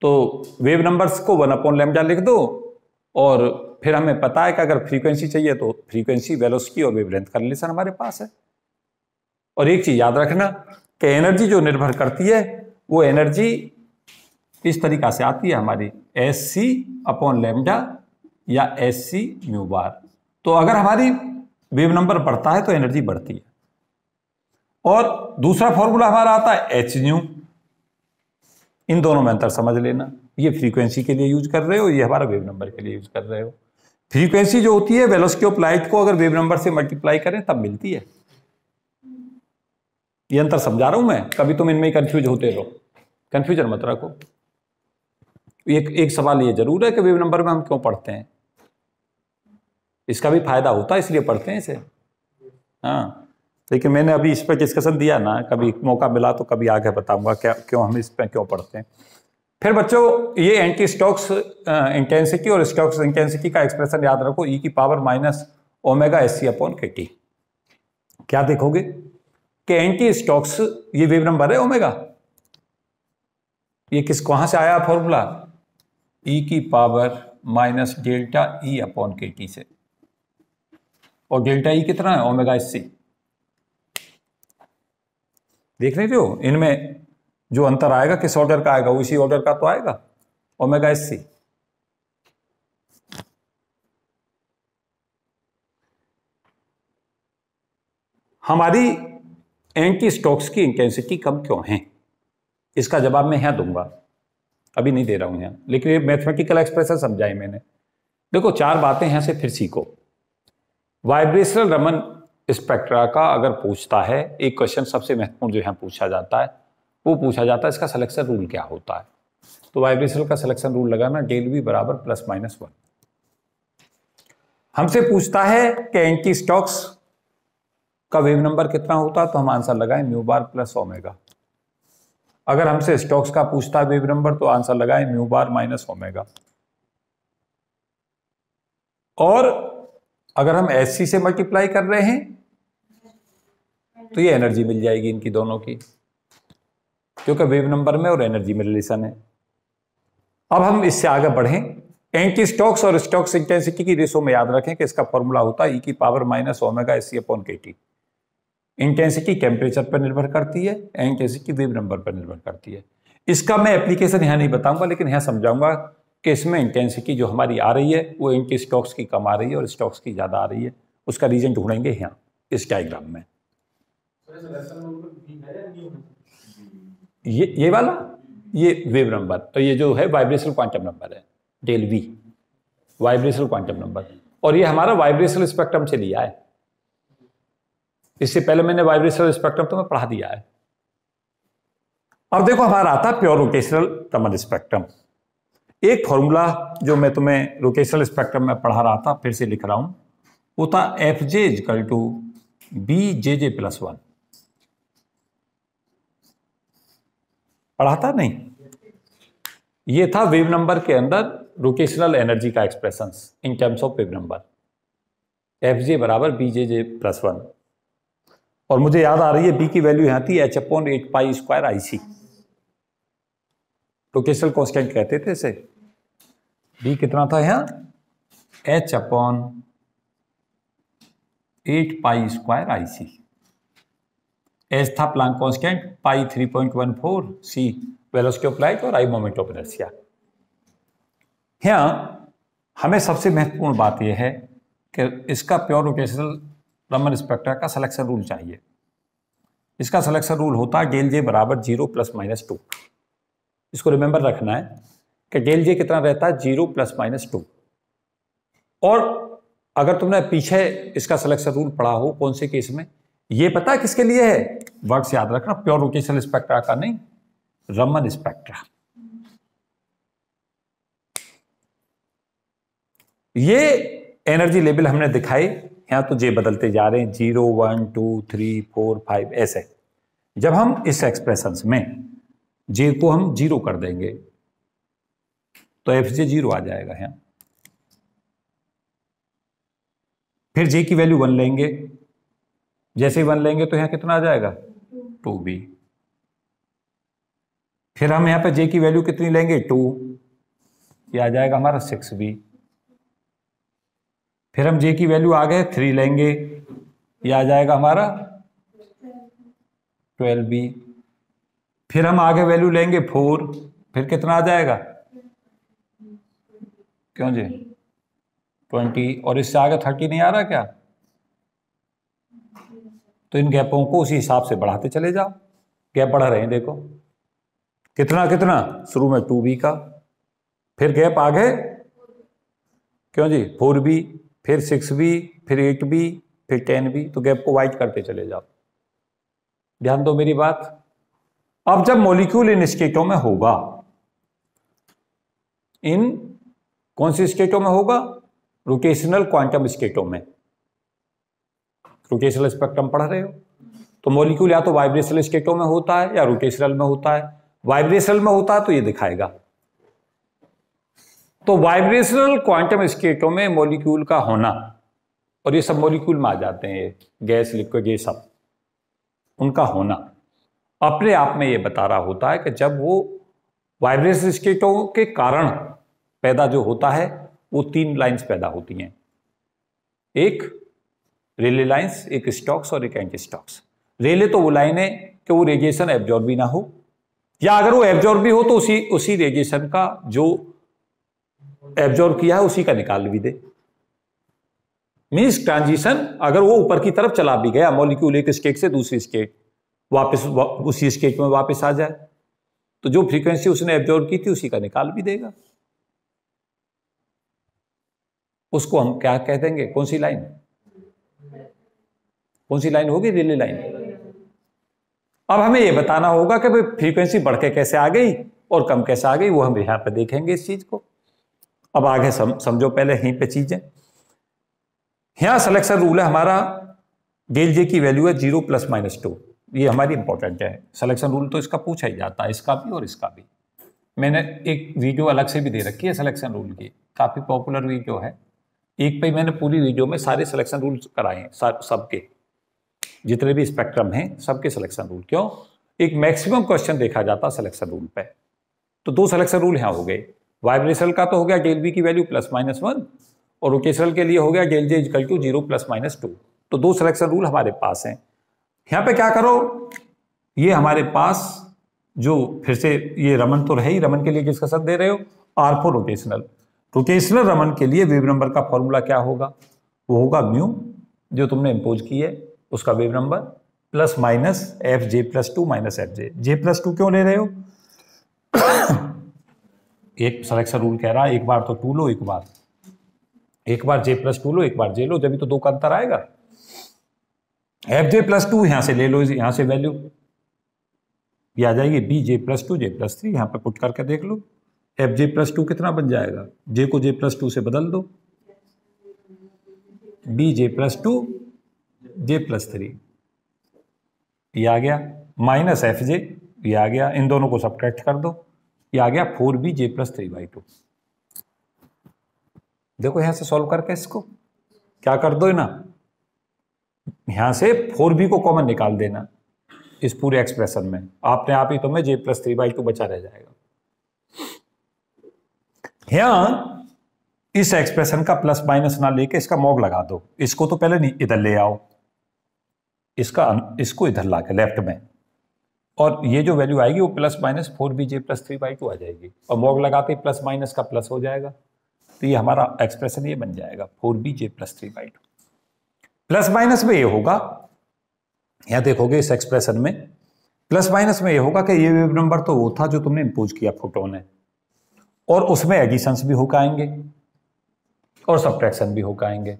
तो वेव नंबर्स को वन अपॉन लेमडा लिख दो और फिर हमें पता है कि अगर फ्रीक्वेंसी चाहिए तो फ्रीक्वेंसी वेलोसिटी और विवरेंथ का रिलेशन हमारे पास है और एक चीज़ याद रखना कि एनर्जी जो निर्भर करती है वो एनर्जी इस तरीका से आती है हमारी एस सी अपॉन लेमडा या एस सी न्यू बार तो अगर हमारी वेव नंबर बढ़ता है तो एनर्जी बढ़ती है और दूसरा फॉर्मूला हमारा आता है एच न्यू इन दोनों में अंतर समझ लेना ये फ्रीक्वेंसी के लिए यूज कर रहे हो ये हमारा वेव नंबर के लिए यूज कर रहे हो फ्रीक्वेंसी जो होती है वेलोसिटी ऑफ लाइट को अगर वेव नंबर से मल्टीप्लाई करें तब मिलती है ये अंतर समझा रहा हूं मैं कभी तुम इनमें कंफ्यूज होते रहो कंफ्यूजन मत रखो एक एक सवाल ये जरूर है कि वेव नंबर में हम क्यों पढ़ते हैं इसका भी फायदा होता है इसलिए पढ़ते हैं इसे हाँ लेकिन मैंने अभी इस पर डिस्कशन दिया ना कभी मौका मिला तो कभी आगे बताऊंगा क्या क्यों हम इस पर क्यों पढ़ते हैं फिर बच्चों ये एंटी स्टॉक्स इंटेंसिटी और स्टॉक्स इंटेंसिटी का एक्सप्रेशन याद रखो ई e की power minus omega S C upon K T क्या देखोगे कि एंटी स्टॉक्स ये वेव नंबर है ओमेगा ये किस कहां से आया फॉर्मूला ई e की power minus delta E upon K T से और डेल्टा ई e कितना है ओमेगा एस सी देख रहे हो इनमें जो अंतर आएगा किस ऑर्डर का आएगा उसी ऑर्डर का तो आएगा ओमेगा एस सी हमारी एंटी स्टॉक्स की इंटेंसिटी कम क्यों है इसका जवाब मैं यहां दूंगा अभी नहीं दे रहा हूं यहाँ लेकिन ये मैथमेटिकल एक्सप्रेशन समझाई मैंने देखो चार बातें यहां से फिर सीखो वाइब्रेशनल रमन स्पेक्ट्रा का अगर पूछता है एक क्वेश्चन सबसे महत्वपूर्ण जो यहां पूछा जाता है वो पूछा जाता है इसका सिलेक्शन रूल क्या होता है तो वाइब्रेशन का सिलेक्शन रूल लगाना डेल वी बराबर प्लस माइनस वन हमसे पूछता है कि एंटी स्टॉक्स का वेव नंबर कितना होता है तो हम आंसर लगाए म्यू बार प्लस ओमेगा अगर हमसे स्टॉक्स का पूछता है वेव नंबर तो आंसर लगाए म्यू बार माइनस ओमेगा और अगर हम एस से मल्टीप्लाई कर रहे हैं तो ये एनर्जी मिल जाएगी इनकी दोनों की क्योंकि वेव नंबर में और एनर्जी में रिलेशन है अब हम इससे आगे बढ़ें एंटी स्टॉक्स और स्टॉक्स इंटेंसिटी की रेशो में याद रखें कि इसका फॉर्मूला होता है ई e की power minus omega S upon K T intensity temperature पर निर्भर करती है इंटेंसिटी वेव नंबर पर निर्भर करती है इसका मैं एप्लीकेशन यहाँ नहीं बताऊंगा लेकिन यहाँ समझाऊंगा कि इसमें इंटेंसिटी जो हमारी आ रही है वो एंटी स्टॉक्स की कम आ रही है और स्टॉक्स की ज़्यादा आ रही है उसका रीजन ढूंढेंगे यहाँ इस डायग्राम में ये ये वाला ये वेव नंबर तो ये जो है वाइब्रेशनल क्वांटम नंबर है del V vibrational quantum number और ये हमारा वाइब्रेशनल स्पेक्ट्रम से लिया है इससे पहले मैंने वाइब्रेशनल स्पेक्ट्रम तुम्हें मैं पढ़ा दिया है अब देखो हमारा आता है प्योर रोटेशनल टमर स्पेक्ट्रम एक फॉर्मूला जो मैं तुम्हें रोटेशनल स्पेक्ट्रम में पढ़ा रहा था फिर से लिख रहा हूं वो था F J equal to B J J plus one पढ़ाता नहीं ये था वेव नंबर के अंदर रोटेशनल एनर्जी का expression in terms of wave number F J बराबर B J J plus one और मुझे याद आ रही है बी की वैल्यू यहां थी H upon eight pi square I C rotational constant कहते थे इसे बी कितना था यहां H upon eight pi square I C H था Planck constant pi for C velocity of light और आई मोमेंट ऑफ इनर्सिया यहाँ हमें सबसे महत्वपूर्ण बात यह है कि इसका प्योर रोटेशनल रमन स्पेक्ट्रा का सिलेक्शन रूल चाहिए इसका सिलेक्शन रूल होता है गेल जे बराबर जीरो प्लस माइनस टू इसको रिमेंबर रखना है कि गेल जे कितना रहता है जीरो प्लस माइनस टू और अगर तुमने पीछे इसका सिलेक्शन रूल पढ़ा हो कौन से केस में ये पता है किसके लिए है वर्ड्स याद रखना प्योर वोकेशनल स्पेक्ट्रा का नहीं रमन स्पेक्ट्रा ये एनर्जी लेवल हमने दिखाई यहां तो जे बदलते जा रहे हैं zero one two three four five ऐसे जब हम इस एक्सप्रेशन में जे को हम जीरो कर देंगे तो एफ जे जीरो आ जाएगा यहां फिर जे की वैल्यू वन लेंगे जैसे ही वन लेंगे तो यहाँ कितना आ जाएगा टू बी फिर हम यहाँ पे जे की वैल्यू कितनी लेंगे टू ये आ जाएगा हमारा सिक्स बी फिर हम जे की वैल्यू आ गए थ्री लेंगे ये आ जाएगा हमारा ट्वेल्व बी फिर हम आगे वैल्यू लेंगे फोर फिर कितना आ जाएगा क्यों जी ट्वेंटी और इससे आगे थर्टी नहीं आ रहा क्या तो इन गैपों को उसी हिसाब से बढ़ाते चले जाओ गैप बढ़ रहे हैं देखो कितना कितना शुरू में टू बी का फिर गैप आ गए क्यों जी फोर बी फिर सिक्स बी फिर एट बी फिर टेन बी तो गैप को वाइट करते चले जाओ ध्यान दो मेरी बात अब जब मॉलिक्यूल इन स्टेटों में होगा इन कौन सी स्टेटों में होगा रोटेशनल क्वांटम स्टेटों में रोटेशनल स्पेक्ट्रम पढ़ रहे हो तो मॉलिक्यूल या तो वाइब्रेशनल स्टेटों में होता है या रोटेशनल में होता है वाइब्रेशनल में होता है तो ये दिखाएगा तो वाइब्रेशनल क्वांटम स्टेटों में मॉलिक्यूल का होना और ये सब मॉलिक्यूल में आ जाते हैं ये गैस लिक्विड ये सब उनका होना अपने आप में ये बता रहा होता है कि जब वो वाइब्रेशन स्टेटों के कारण पैदा जो होता है वो तीन लाइंस पैदा होती हैं एक रेलवे लाइन्स एक स्टॉक्स और एक एंटी स्टॉक्स रेले तो वो लाइन है कि वो रेडिएशन एब्जॉर्ब भी ना हो या अगर वो एब्जॉर्ब भी हो तो उसी उसी रेडिएशन का जो एब्जॉर्ब किया है उसी का निकाल भी दे मीन्स ट्रांजिशन अगर वो ऊपर की तरफ चला भी गया मॉलिक्यूल एक स्टेट से दूसरी स्टेट वापस वा, उसी स्टेट में वापस आ जाए तो जो फ्रीक्वेंसी उसने एब्जॉर्ब की थी उसी का निकाल भी देगा उसको हम क्या कह देंगे कौन सी लाइन कौन सी लाइन होगी रिले लाइन अब हमें यह बताना होगा कि भाई फ्रीक्वेंसी बढ़ के कैसे आ गई और कम कैसे आ गई वो हम यहां पे देखेंगे इस चीज को अब आगे सम, समझो पहले यहीं पे चीजें यहां सिलेक्शन रूल है हमारा डेल जे की वैल्यू है जीरो प्लस माइनस टू ये हमारी इंपॉर्टेंट है सिलेक्शन रूल तो इसका पूछा ही जाता है इसका भी और इसका भी मैंने एक वीडियो अलग से भी दे रखी है सिलेक्शन रूल की काफ़ी पॉपुलर वीडियो है एक पे मैंने पूरी वीडियो में सारे सिलेक्शन रूल कराए हैं सबके जितने भी स्पेक्ट्रम हैं सबके सिलेक्शन रूल क्यों एक मैक्सिमम क्वेश्चन देखा जाता सिलेक्शन रूल पे तो दो सिलेक्शन रूल यहाँ हो गए वाइब्रेशनल का तो हो गया डेल बी की वैल्यू प्लस माइनस वन और ओकेशनल के लिए हो गया del J equal to zero plus minus two तो दो सिलेक्शन रूल हमारे पास हैं यहाँ पे क्या करो ये हमारे पास जो फिर से ये रमन तो रहे ही रमन के लिए किसका सर दे रहे हो आर फोर रोटेशनल तो केसलर रमन के लिए वेव नंबर का फॉर्मूला क्या होगा वो होगा म्यू जो तुमने इम्पोज की है उसका wave number plus minus F J plus two minus F J J plus two क्यों ले रहे हो एक सलेक्शन रूल कह रहा है एक बार तो टू लो एक बार एक बार जे प्लस टू लो एक बार जे लो जब तो दो का अंतर आएगा एफ जे प्लस टू यहां से ले लो यहां से वैल्यू ये आ जाएगी B J plus two J plus three यहां पर पुट करके देख लो एफ जे प्लस टू कितना बन जाएगा जे को जे प्लस टू से बदल दो B J plus two J plus three ये आ गया माइनस एफ जे ये आ गया इन दोनों को सब्ट्रैक्ट कर दो ये आ गया four B J plus three by two देखो यहां से सॉल्व करके इसको क्या कर दो ना यहां से फोर बी को कॉमन निकाल देना इस पूरे एक्सप्रेशन में आपने आप ही तुम्हें J plus three by two बचा रह जाएगा यहां इस एक्सप्रेशन का प्लस माइनस ना लेके इसका मॉग लगा दो इसको तो पहले नहीं इधर ले आओ इसका इसको इधर ला के लेफ्ट में और ये जो वैल्यू आएगी वो plus minus four B J plus three by two आ जाएगी और मॉग लगाते ही प्लस माइनस का प्लस हो जाएगा तो ये हमारा एक्सप्रेशन ये बन जाएगा four B J plus three by two plus minus में ये होगा यहां देखोगे इस एक्सप्रेशन में प्लस माइनस में ये होगा कि ये वेव नंबर तो वो था जो तुमने इम्पोज किया फोटोन है और उसमें एडिशंस भी होकर आएंगे और सब्ट्रैक्शन भी होकर आएंगे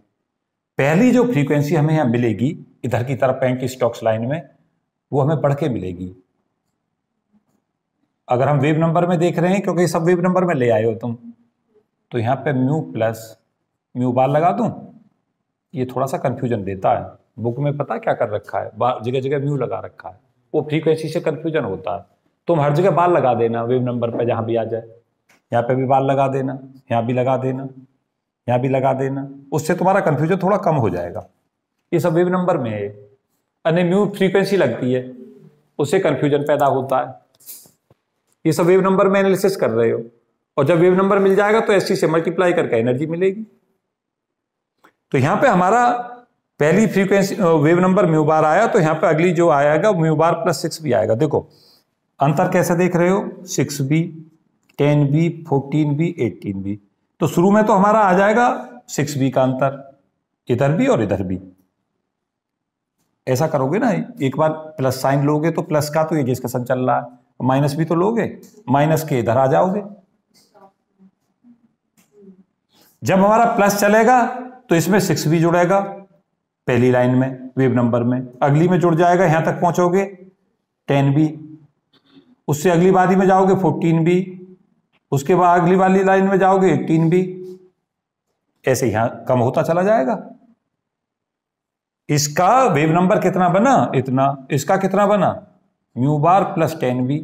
पहली जो फ्रीक्वेंसी हमें यहाँ मिलेगी इधर की तरफ एंटी स्टॉक्स लाइन में वो हमें बढ़ के मिलेगी अगर हम वेब नंबर में देख रहे हैं क्योंकि सब वेब नंबर में ले आए हो तुम तो यहाँ पे म्यू प्लस म्यू बार लगा दूँ ये थोड़ा सा कन्फ्यूजन देता है बुक में पता क्या कर रखा है जगह जगह म्यू लगा रखा है वो फ्रीक्वेंसी से कन्फ्यूजन होता है तुम हर जगह बाल लगा देना वेब नंबर पर जहाँ भी आ जाए यहाँ पे भी बाल लगा देना यहाँ भी लगा देना यहाँ भी लगा देना उससे तुम्हारा कन्फ्यूजन थोड़ा कम हो जाएगा ये सब वेव नंबर में है अन्य न्यू फ्रीक्वेंसी लगती है उससे कन्फ्यूजन पैदा होता है ये सब वेव नंबर में एनालिसिस कर रहे हो और जब वेव नंबर मिल जाएगा तो एस से मल्टीप्लाई करके एनर्जी मिलेगी तो यहाँ पे हमारा पहली frequency wave number mu bar आया तो यहाँ पे अगली जो आएगा म्यू बार प्लस सिक्स भी आएगा देखो अंतर कैसे देख रहे हो six B ten B fourteen B eighteen B तो शुरू में तो हमारा आ जाएगा सिक्स बी का अंतर इधर भी और इधर भी ऐसा करोगे ना एक बार प्लस साइन लोगे तो प्लस का तो ये डिस्कशन चल रहा है माइनस भी तो लोगे माइनस के इधर आ जाओगे जब हमारा प्लस चलेगा तो इसमें सिक्स भी जुड़ेगा पहली लाइन में वेब नंबर में अगली में जुड़ जाएगा यहां तक पहुंचोगे टेन बी उससे अगली बारी में जाओगे फोर्टीन बी उसके बाद अगली वाली लाइन में जाओगे एटीन बी ऐसे यहां कम होता चला जाएगा इसका वेव नंबर कितना बना इतना इसका कितना बना mu bar plus ten B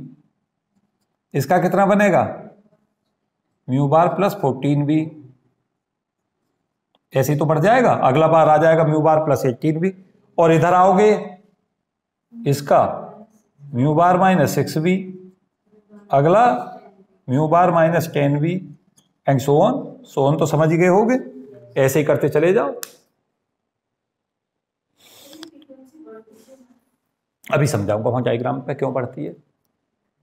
इसका कितना बनेगा mu bar plus fourteen B ऐसे तो बढ़ जाएगा अगला बार आ जाएगा mu bar plus eighteen B और इधर आओगे इसका mu bar minus six B अगला mu bar minus ten V and so on तो समझ गए होगे ऐसे ही करते चले जाओ अभी समझाऊंगा वहां डायग्राम पे क्यों बढ़ती है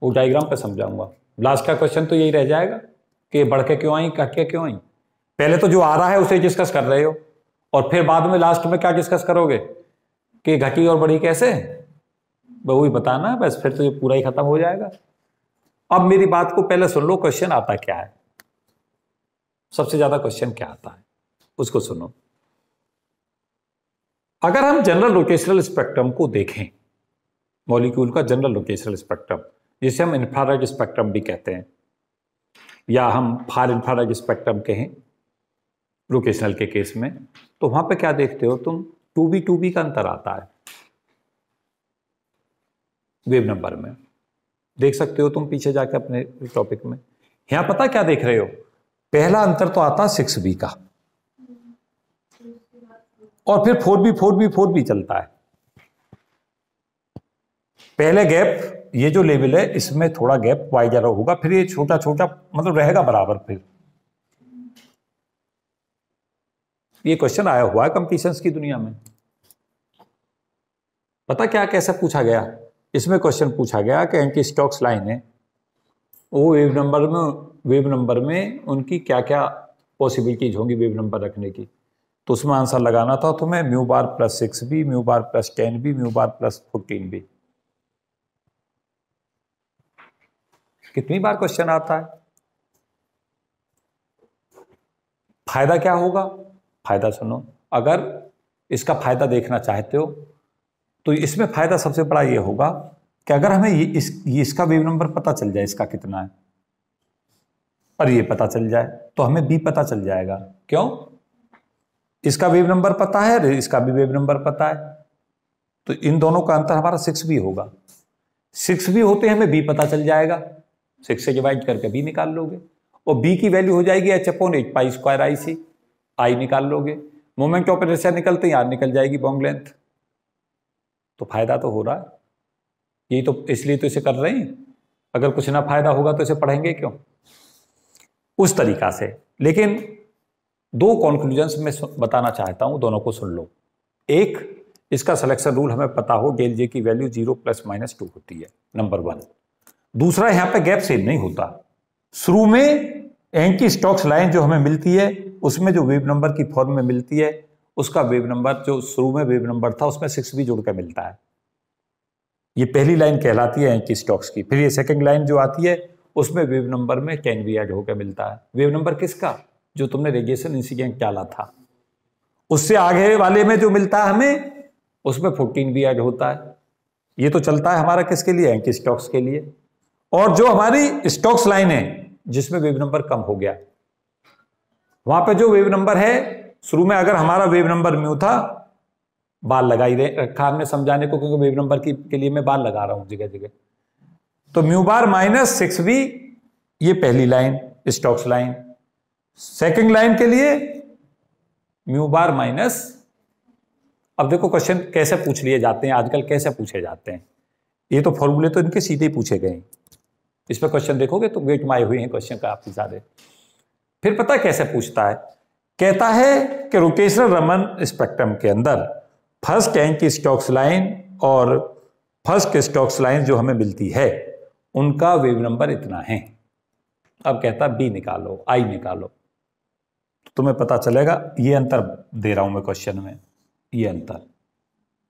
वो डायग्राम पे समझाऊंगा लास्ट का क्वेश्चन तो यही रह जाएगा कि बढ़ के क्यों आई कट के क्यों आई पहले तो जो आ रहा है उसे डिस्कस कर रहे हो और फिर बाद में लास्ट में क्या डिस्कस करोगे कि घटी और बढ़ी कैसे वही बताना बस फिर तो ये पूरा ही खत्म हो जाएगा अब मेरी बात को पहले सुन लो क्वेश्चन आता क्या है सबसे ज्यादा क्वेश्चन क्या आता है उसको सुनो अगर हम जनरल लोकेशनल स्पेक्ट्रम को देखें मॉलिक्यूल का जनरल लोकेशनल स्पेक्ट्रम जिसे हम इंफ्रारेड स्पेक्ट्रम भी कहते हैं या हम फार इंफ्रारेड स्पेक्ट्रम कहें रोकेशनल के केस में तो वहां पे क्या देखते हो तुम टू बी टू बी का अंतर आता है वेव नंबर में देख सकते हो तुम पीछे जाके अपने टॉपिक में यहां पता क्या देख रहे हो पहला अंतर तो आता सिक्स बी का और फिर four B four B four B चलता है पहले गैप ये जो लेवल है इसमें थोड़ा गैप वाई ज्यादा होगा फिर ये छोटा छोटा मतलब रहेगा बराबर फिर ये क्वेश्चन आया हुआ है कंपटीशन की दुनिया में पता क्या कैसे पूछा गया इसमें क्वेश्चन पूछा गया कि इनकी स्टॉक्स लाइन है वो वेब नंबर में वेब नंबर में उनकी क्या क्या पॉसिबिलिटीज होंगी वेब नंबर रखने की तो उसमें आंसर लगाना था तो मैं mu bar plus six B mu bar plus ten B mu bar plus fourteen B कितनी बार क्वेश्चन आता है फायदा क्या होगा फायदा सुनो अगर इसका फायदा देखना चाहते हो तो इसमें फ़ायदा सबसे बड़ा ये होगा कि अगर हमें ये इस ये इसका वेव नंबर पता चल जाए इसका कितना है और ये पता चल जाए तो हमें बी पता चल जाएगा क्यों इसका वेव नंबर पता है इसका भी वेव नंबर पता है तो इन दोनों का अंतर हमारा सिक्स भी होगा सिक्स भी होते हैं हमें बी पता चल जाएगा सिक्स से डिवाइड करके बी निकाल लोगे और बी की वैल्यू हो जाएगी H upon H pi square I C I निकाल लोगे मोमेंट ऑफ इनर्शिया निकलते ही आर निकल जाएगी बॉन्ग लेंथ तो फायदा तो हो रहा है यही तो इसलिए तो इसे कर रहे हैं अगर कुछ ना फायदा होगा तो इसे पढ़ेंगे क्यों उस तरीका से लेकिन दो कॉन्क्लूजन्स में बताना चाहता हूं दोनों को सुन लो एक इसका सिलेक्शन रूल हमें पता हो गेल जे की value zero plus minus two होती है नंबर वन दूसरा यहां पे गैप सेम नहीं होता शुरू में एंटी स्टॉक्स लाइन जो हमें मिलती है उसमें जो वेब नंबर की फॉर्म में मिलती है उसका वेब नंबर जो शुरू में वेब नंबर था उसमें सिक्स भी जुड़कर मिलता है ये पहली लाइन कहलाती है एंकी स्टॉक्स की फिर ये सेकंड लाइन जो आती है उसमें वेब नंबर में कैन बी एड होकर मिलता है वेब नंबर किसका जो तुमने रेडिएशन इंसिडेंट डाला था उससे आगे वाले में जो मिलता है हमें उसमें फोर्टीन बी एड होता है ये तो चलता है हमारा किसके लिए एंकी स्टॉक्स के लिए और जो हमारी स्टॉक्स लाइन है जिसमें वेब नंबर कम हो गया वहां पर जो वेब नंबर है शुरू में अगर हमारा वेब नंबर म्यू था बाल लगाई रखा हमने हाँ। समझाने को क्योंकि वेब नंबर की के लिए मैं बाल लगा रहा हूं जगह जगह तो mu bar minus six B ये पहली line Stokes line second line के लिए म्यू बार माइनस अब देखो क्वेश्चन कैसे पूछ लिए जाते हैं आजकल कैसे पूछे जाते हैं ये तो फॉर्मूले तो इनके सीधे ही पूछे गए इस पर क्वेश्चन देखोगे तो वेट माए हुए हैं क्वेश्चन का आपके सारे फिर पता कैसे पूछता है कहता है कि रुकेश्वर रमन स्पेक्ट्रम के अंदर फर्स्ट टैंक की स्टॉक्स लाइन और फर्स्ट स्टॉक्स लाइन जो हमें मिलती है उनका वेव नंबर इतना है अब कहता बी निकालो आई निकालो तुम्हें पता चलेगा ये अंतर दे रहा हूं मैं क्वेश्चन में ये अंतर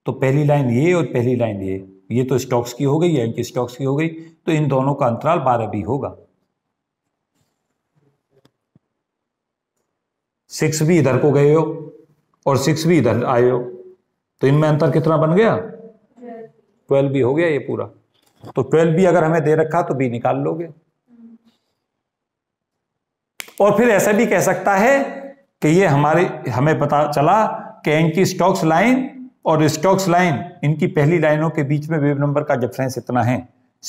तो पहली लाइन ये और पहली लाइन ये ये तो स्टॉक्स की हो गई ये की स्टॉक्स की हो गई तो इन दोनों का अंतराल बारह भी होगा सिक्स भी इधर को गए हो और सिक्स भी इधर आए हो तो इनमें अंतर कितना बन गया ट्वेल्व भी हो गया ये पूरा तो ट्वेल्व भी अगर हमें दे रखा तो बी निकाल लोगे और फिर ऐसा भी कह सकता है कि ये हमारे हमें पता चला कि इनकी स्टॉक्स लाइन और स्टॉक्स लाइन इनकी पहली लाइनों के बीच में वेब नंबर का डिफरेंस इतना है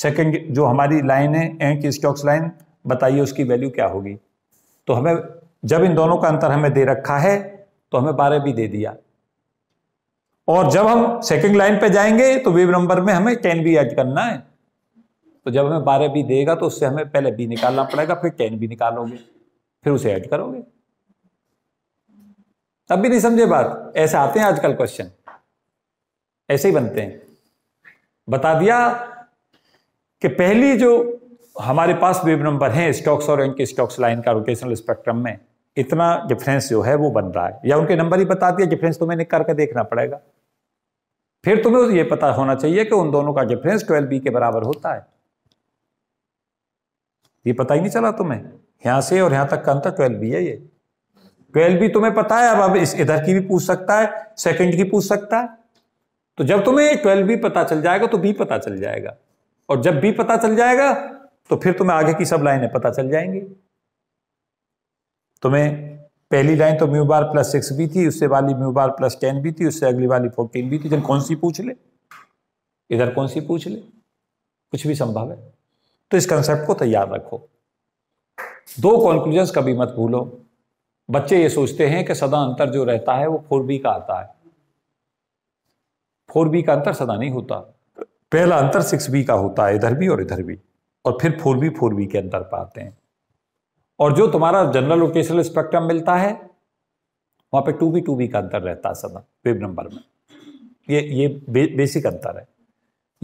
सेकंड जो हमारी लाइन है एंकी स्टॉक्स लाइन बताइए उसकी वैल्यू क्या होगी तो हमें जब इन दोनों का अंतर हमें दे रखा है तो हमें बारह भी दे दिया और जब हम सेकंड लाइन पे जाएंगे तो वेव नंबर में हमें टेन भी ऐड करना है तो जब हमें बारह बी देगा तो उससे हमें पहले बी निकालना पड़ेगा फिर टेन भी निकालोगे फिर उसे ऐड करोगे तब भी नहीं समझे बात ऐसे आते हैं आजकल क्वेश्चन ऐसे ही बनते हैं बता दिया कि पहली जो हमारे पास वेव नंबर है स्टॉक्स और एंटी स्टॉक्स लाइन का रोटेशनल स्पेक्ट्रम में इतना डिफरेंस जो है वो बन रहा है या उनके नंबर ही बता दिया डिफरेंस तुम्हें निकाल कर देखना पड़ेगा फिर तुम्हें ये पता होना चाहिए कि उन दोनों का डिफरेंस ट्वेल्व बी के बराबर होता है ये पता ही नहीं चला तुम्हें यहां से और यहां तक का अंतर ट्वेल्व बी है ये ट्वेल्व बी तुम्हें पता है अब अब इस इधर की भी पूछ सकता है सेकंड की पूछ सकता है तो जब तुम्हें ट्वेल्व बी पता चल जाएगा तो बी पता चल जाएगा और जब बी पता चल जाएगा तो फिर तुम्हें आगे की सब लाइनें पता चल जाएंगी तो मैं पहली लाइन तो म्यू बार प्लस सिक्स भी थी उससे वाली म्यू बार प्लस टेन भी थी उससे अगली वाली फोर्टीन भी थी इधर कौन सी पूछ ले इधर कौन सी पूछ ले कुछ भी संभव है तो इस कंसेप्ट को तैयार रखो दो कॉन्क्लूजन कभी मत भूलो बच्चे ये सोचते हैं कि सदा अंतर जो रहता है वो फोर बी का आता है फोर बी का अंतर सदा नहीं होता पहला अंतर सिक्स बी का होता है इधर भी और इधर भी और फिर फोर बी फोर बी के अंतर पाते हैं और जो तुम्हारा जनरल रोटेशनल स्पेक्ट्रम मिलता है वहां पे टू बी टू बी का अंतर रहता है सदा वेब नंबर में ये ये बे, बेसिक अंतर है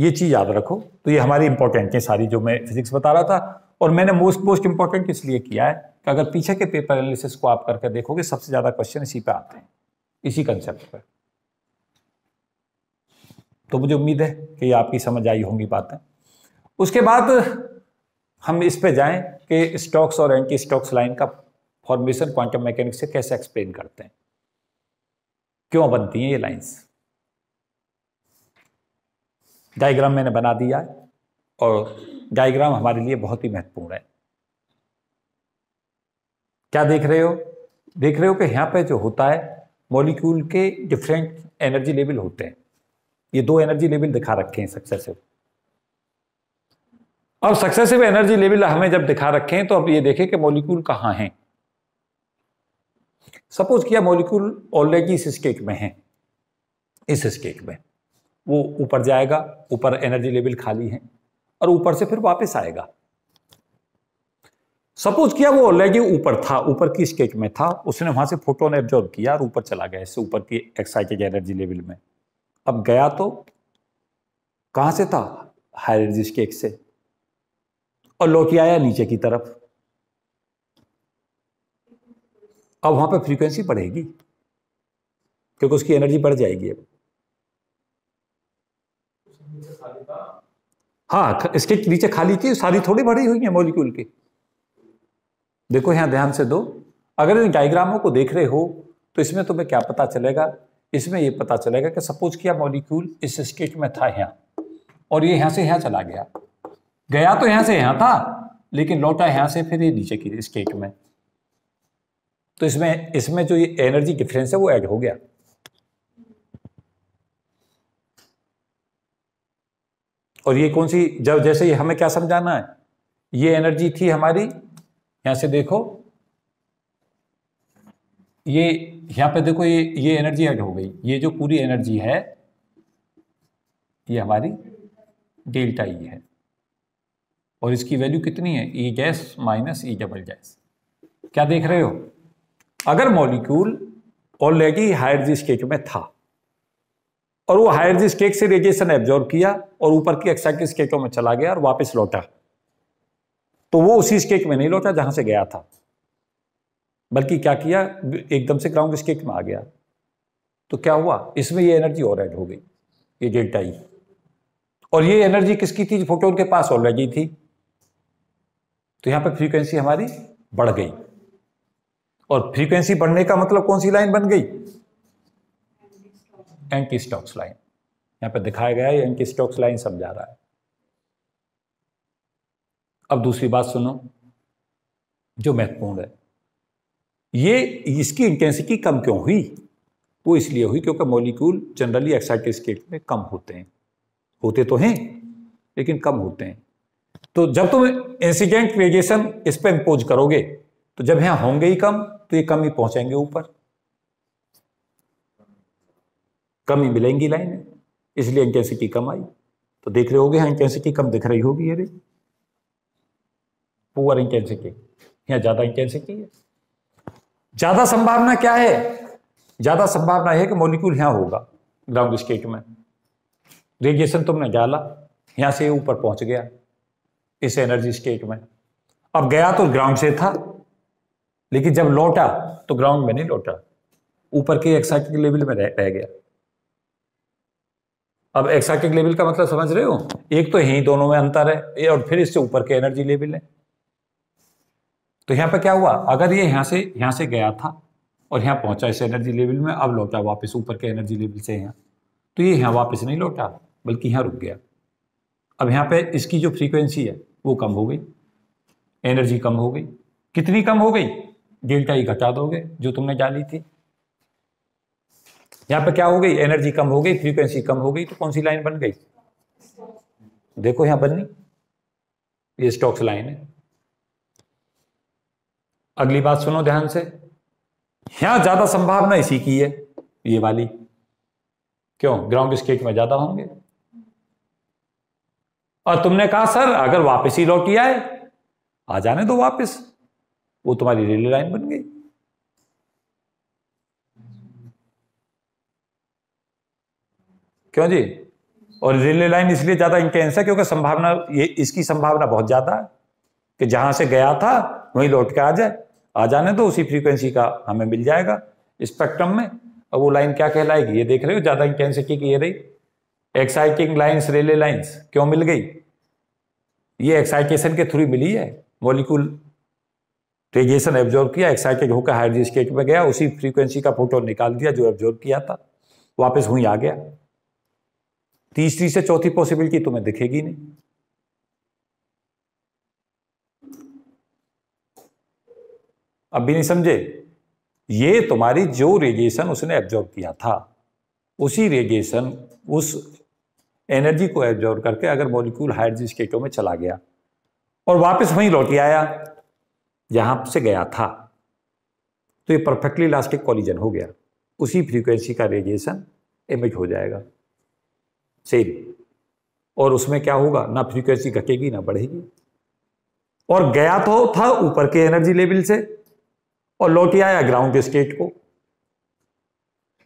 ये चीज़ याद रखो तो ये हमारी इंपॉर्टेंट है सारी जो मैं फिजिक्स बता रहा था और मैंने मोस्ट मोस्ट इंपॉर्टेंट इसलिए किया है कि अगर पीछे के पेपर एनालिसिस को आप करके देखोगे सबसे ज़्यादा क्वेश्चन इसी पे आते हैं इसी कंसेप्ट पर तो मुझे उम्मीद है कि आपकी समझ आई होंगी बातें उसके बाद हम इस पे जाएं कि स्टॉक्स और एंटी स्टॉक्स लाइन का फॉर्मेशन क्वांटम मैकेनिक्स से कैसे एक्सप्लेन करते हैं क्यों बनती हैं ये लाइंस डायग्राम मैंने बना दिया है और डायग्राम हमारे लिए बहुत ही महत्वपूर्ण है क्या देख रहे हो देख रहे हो कि यहाँ पे जो होता है मॉलिक्यूल के डिफरेंट एनर्जी लेवल होते हैं ये दो एनर्जी लेवल दिखा रखे हैं सक्सेसिव अब सक्सेसिव एनर्जी लेवल हमें जब दिखा रखे हैं तो अब ये देखें कि मॉलिक्यूल कहाँ हैं सपोज किया मॉलिक्यूल ऑलरेडी इस स्केक में है इस स्केक में वो ऊपर जाएगा ऊपर एनर्जी लेवल खाली है और ऊपर से फिर वापस आएगा सपोज किया वो ऑलरेडी ऊपर था ऊपर की स्केक में था उसने वहां से फोटोन एब्जॉर्ब किया और ऊपर चला गया इससे ऊपर की एक्साइटेड एनर्जी लेवल में अब गया तो कहाँ से था हाई एनर्जी स्केक से और लौट आया नीचे की तरफ अब वहां पर फ्रीक्वेंसी बढ़ेगी क्योंकि उसकी एनर्जी बढ़ जाएगी अब हाँ इसके नीचे खाली थी सारी थोड़ी बढ़ी हुई है मोलिक्यूल के देखो यहां ध्यान से दो अगर इन डायग्रामों को देख रहे हो तो इसमें तुम्हें क्या पता चलेगा इसमें यह पता चलेगा कि सपोज किया मॉलिक्यूल इस स्टेट में था यहां और ये यहां से यहां चला गया गया तो यहां से यहां था लेकिन लौटा यहां से फिर ये नीचे की स्टेट में तो इसमें इसमें जो ये एनर्जी डिफरेंस है वो ऐड हो गया और ये कौन सी जब जैसे ये हमें क्या समझाना है ये एनर्जी थी हमारी यहां से देखो ये यहां पे देखो ये ये एनर्जी ऐड हो गई ये जो पूरी एनर्जी है ये हमारी डेल्टा ई e है और इसकी वैल्यू कितनी है ई e गैस माइनस ई डबल गैस क्या देख रहे हो अगर मॉलिक्यूल ऑलरेडी जी स्टेट में था और वो जी स्टेट से रेडिएशन एब्जॉर्व किया और ऊपर की एक्सा स्टेटों में चला गया और वापस लौटा तो वो उसी स्टेट में नहीं लौटा जहां से गया था बल्कि क्या किया एकदम से ग्राउंड स्टेट में आ गया तो क्या हुआ इसमें ये एनर्जी और एड हो गई ये डेल्टा ई e। और ये एनर्जी किसकी थी फोटोन के पास ऑलरेडी थी तो यहां पर फ्रीक्वेंसी हमारी बढ़ गई और फ्रीक्वेंसी बढ़ने का मतलब कौन सी लाइन बन गई एंटी स्टॉक्स लाइन यहाँ पर दिखाया गया है एंटी स्टॉक्स लाइन समझा रहा है अब दूसरी बात सुनो जो महत्वपूर्ण है ये इसकी इंटेंसिटी कम क्यों हुई वो इसलिए हुई क्योंकि मॉलिक्यूल जनरली एक्साइटेड स्टेट में कम होते हैं होते तो हैं लेकिन कम होते हैं तो जब तुम इंसिडेंट रेडिएशन इस पर इंपोज करोगे तो जब यहां होंगे ही कम तो ये कम ही पहुंचेंगे ऊपर कम ही मिलेंगी लाइन इसलिए इंटेंसिटी कम आई तो देख रहे होगे यहाँ इंटेंसिटी कम दिख रही होगी अरे पुअर इंटेंसिटी यहां ज्यादा इंटेंसिटी है ज्यादा संभावना क्या है ज्यादा संभावना है कि मोलिक्यूल यहां होगा ग्राउंड स्टेट में रेडिएशन तुमने डाला यहां से ऊपर पहुंच गया इस एनर्जी स्टेट में अब गया तो ग्राउंड से था लेकिन जब लौटा तो ग्राउंड में नहीं लौटा ऊपर के एक्साइटिक लेवल में रह, रह गया अब एक्साइटिक लेवल का मतलब समझ रहे हो एक तो यही दोनों में अंतर है और फिर इससे ऊपर के एनर्जी लेवल है तो यहां पर क्या हुआ अगर ये यहां से यहां से गया था और यहां पहुंचा इस एनर्जी लेवल में अब लौटा वापस ऊपर के एनर्जी लेवल से यहां तो ये यहां वापस नहीं लौटा बल्कि यहां रुक गया अब यहां पे इसकी जो फ्रीक्वेंसी है वो कम हो गई एनर्जी कम हो गई कितनी कम हो गई डेल्टा ई घटा दोगे जो तुमने जानी थी यहां पर क्या हो गई एनर्जी कम हो गई फ्रीक्वेंसी कम हो गई तो कौन सी लाइन बन गई देखो यहां बननी ये स्टॉक्स लाइन है अगली बात सुनो ध्यान से यहां ज्यादा संभावना इसी की है ये वाली क्यों ग्राउंड स्टेट में ज्यादा होंगे और तुमने कहा सर अगर वापस ही लौट आए आ जाने दो वापस वो तुम्हारी रेलवे लाइन बन गई क्यों जी और रेलवे लाइन इसलिए ज्यादा इंटेंस है क्योंकि संभावना ये इसकी संभावना बहुत ज्यादा है कि जहां से गया था वहीं लौट के आ जाए आ जाने तो उसी फ्रीक्वेंसी का हमें मिल जाएगा स्पेक्ट्रम में और वो लाइन क्या कहलाएगी ये देख रहे हो ज्यादा इंटेंसिटी की ये रही एक्साइटिंग लाइंस रेले लाइंस क्यों मिल गई ये एक्साइटेशन के थ्रू मिली है मॉलिक्यूल रेडिएशन एब्जॉर्व किया एक्साइटेड होकर हाइड्रोजन स्टेट में गया उसी फ्रीक्वेंसी का फोटो निकाल दिया जो एब्जॉर्व किया था वापस वहीं आ गया तीसरी से चौथी पॉसिबिलिटी तुम्हें दिखेगी नहीं अब भी नहीं समझे ये तुम्हारी जो रेडिएशन उसने एब्जॉर्व किया था उसी रेडिएशन उस एनर्जी को एब्जॉर्व करके अगर मॉलिक्यूल हाइड्रोजन स्टेटों में चला गया और वापस वहीं लौट आया जहां से गया था तो ये परफेक्टली इलास्टिक कॉलिजन हो गया उसी फ्रीक्वेंसी का रेडिएशन इमेज हो जाएगा सेम और उसमें क्या होगा ना फ्रीक्वेंसी घटेगी ना बढ़ेगी और गया तो था ऊपर के एनर्जी लेवल से और लौट आया ग्राउंड के स्टेट को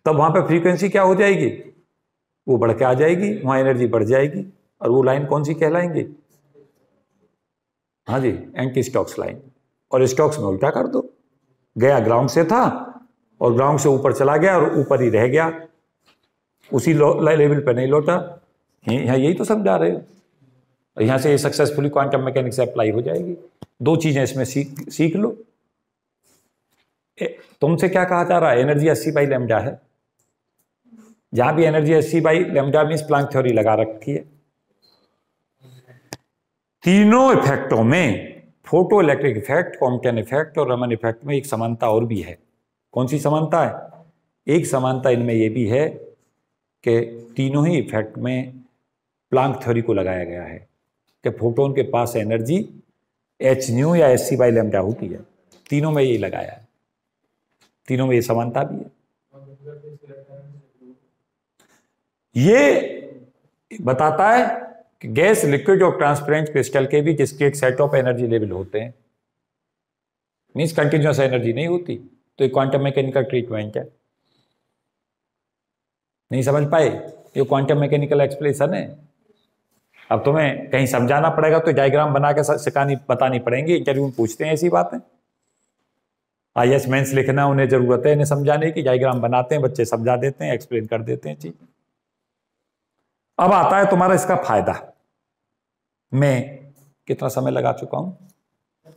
तब वहां पर फ्रीक्वेंसी क्या हो जाएगी वो बढ़ के आ जाएगी वहां एनर्जी बढ़ जाएगी और वो लाइन कौन सी कहलाएंगे हाँ जी एंटी स्टॉक्स लाइन और स्टॉक्स में उल्टा कर दो गया ग्राउंड से था और ग्राउंड से ऊपर चला गया और ऊपर ही रह गया उसी लेवल पर नहीं लौटा यहाँ यही तो समझा रहे हो यहाँ से ये सक्सेसफुली क्वांटम मैकेनिक्स अप्लाई हो जाएगी दो चीज़ें इसमें सीख सीख लो तुमसे क्या कहा जा रहा है एनर्जी अस्सी बाई लेमडा है जहां भी एनर्जी है C by lambda mean Planck theory लगा रखी है तीनों इफेक्टों में photo electric effect Compton effect और रमन इफेक्ट में एक समानता और भी है कौन सी समानता है एक समानता इनमें यह भी है कि तीनों ही इफेक्ट में प्लांक थ्योरी को लगाया गया है कि फोटोन के पास एनर्जी एच न्यू या एस सी बाई लेमडा होती है तीनों में ये लगाया है तीनों में ये समानता भी है ये बताता है कि गैस लिक्विड और ट्रांसपेरेंट क्रिस्टल के भी जिसके एक सेट ऑफ एनर्जी लेवल होते हैं मीन्स कंटिन्यूस एनर्जी नहीं होती तो ये क्वांटम मैकेनिकल ट्रीटमेंट है नहीं समझ पाए ये क्वांटम मैकेनिकल एक्सप्लेनेशन है अब तुम्हें कहीं समझाना पड़ेगा तो डायग्राम बना के सिखानी बतानी पड़ेंगी इंटरव्यू में पूछते हैं ऐसी बातें आई एस मेन्स लिखना उन्हें जरूरत है इन्हें समझाने की डायग्राम बनाते हैं बच्चे समझा देते हैं एक्सप्लेन कर देते हैं चीज़ें अब आता है तुम्हारा इसका फायदा मैं कितना समय लगा चुका हूं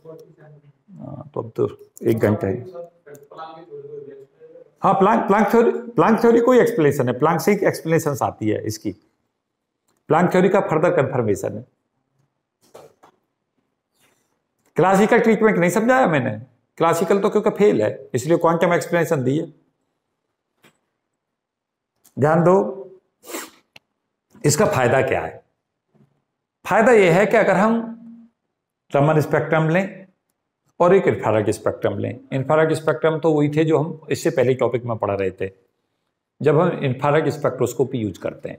हाँ, तो अब तो एक घंटा ही हाँ Planck Planck theory Planck theory कोई एक्सप्लेनेशन है प्लांक से ही एक्सप्लेनेशन आती है इसकी प्लांक थ्योरी का फर्दर कंफर्मेशन है क्लासिकल ट्रीटमेंट नहीं समझाया मैंने क्लासिकल तो क्योंकि फेल है इसलिए क्वांटम एक्सप्लेनेशन दी है ध्यान दो इसका फायदा क्या है फायदा यह है कि अगर हम रमन स्पेक्ट्रम लें और एक इन्फ्रारेड स्पेक्ट्रम लें इन्फ्रारेड स्पेक्ट्रम तो वही थे जो हम इससे पहले टॉपिक में पढ़ा रहे थे जब हम इन्फ्रारेड स्पेक्ट्रोस्कोपी यूज करते हैं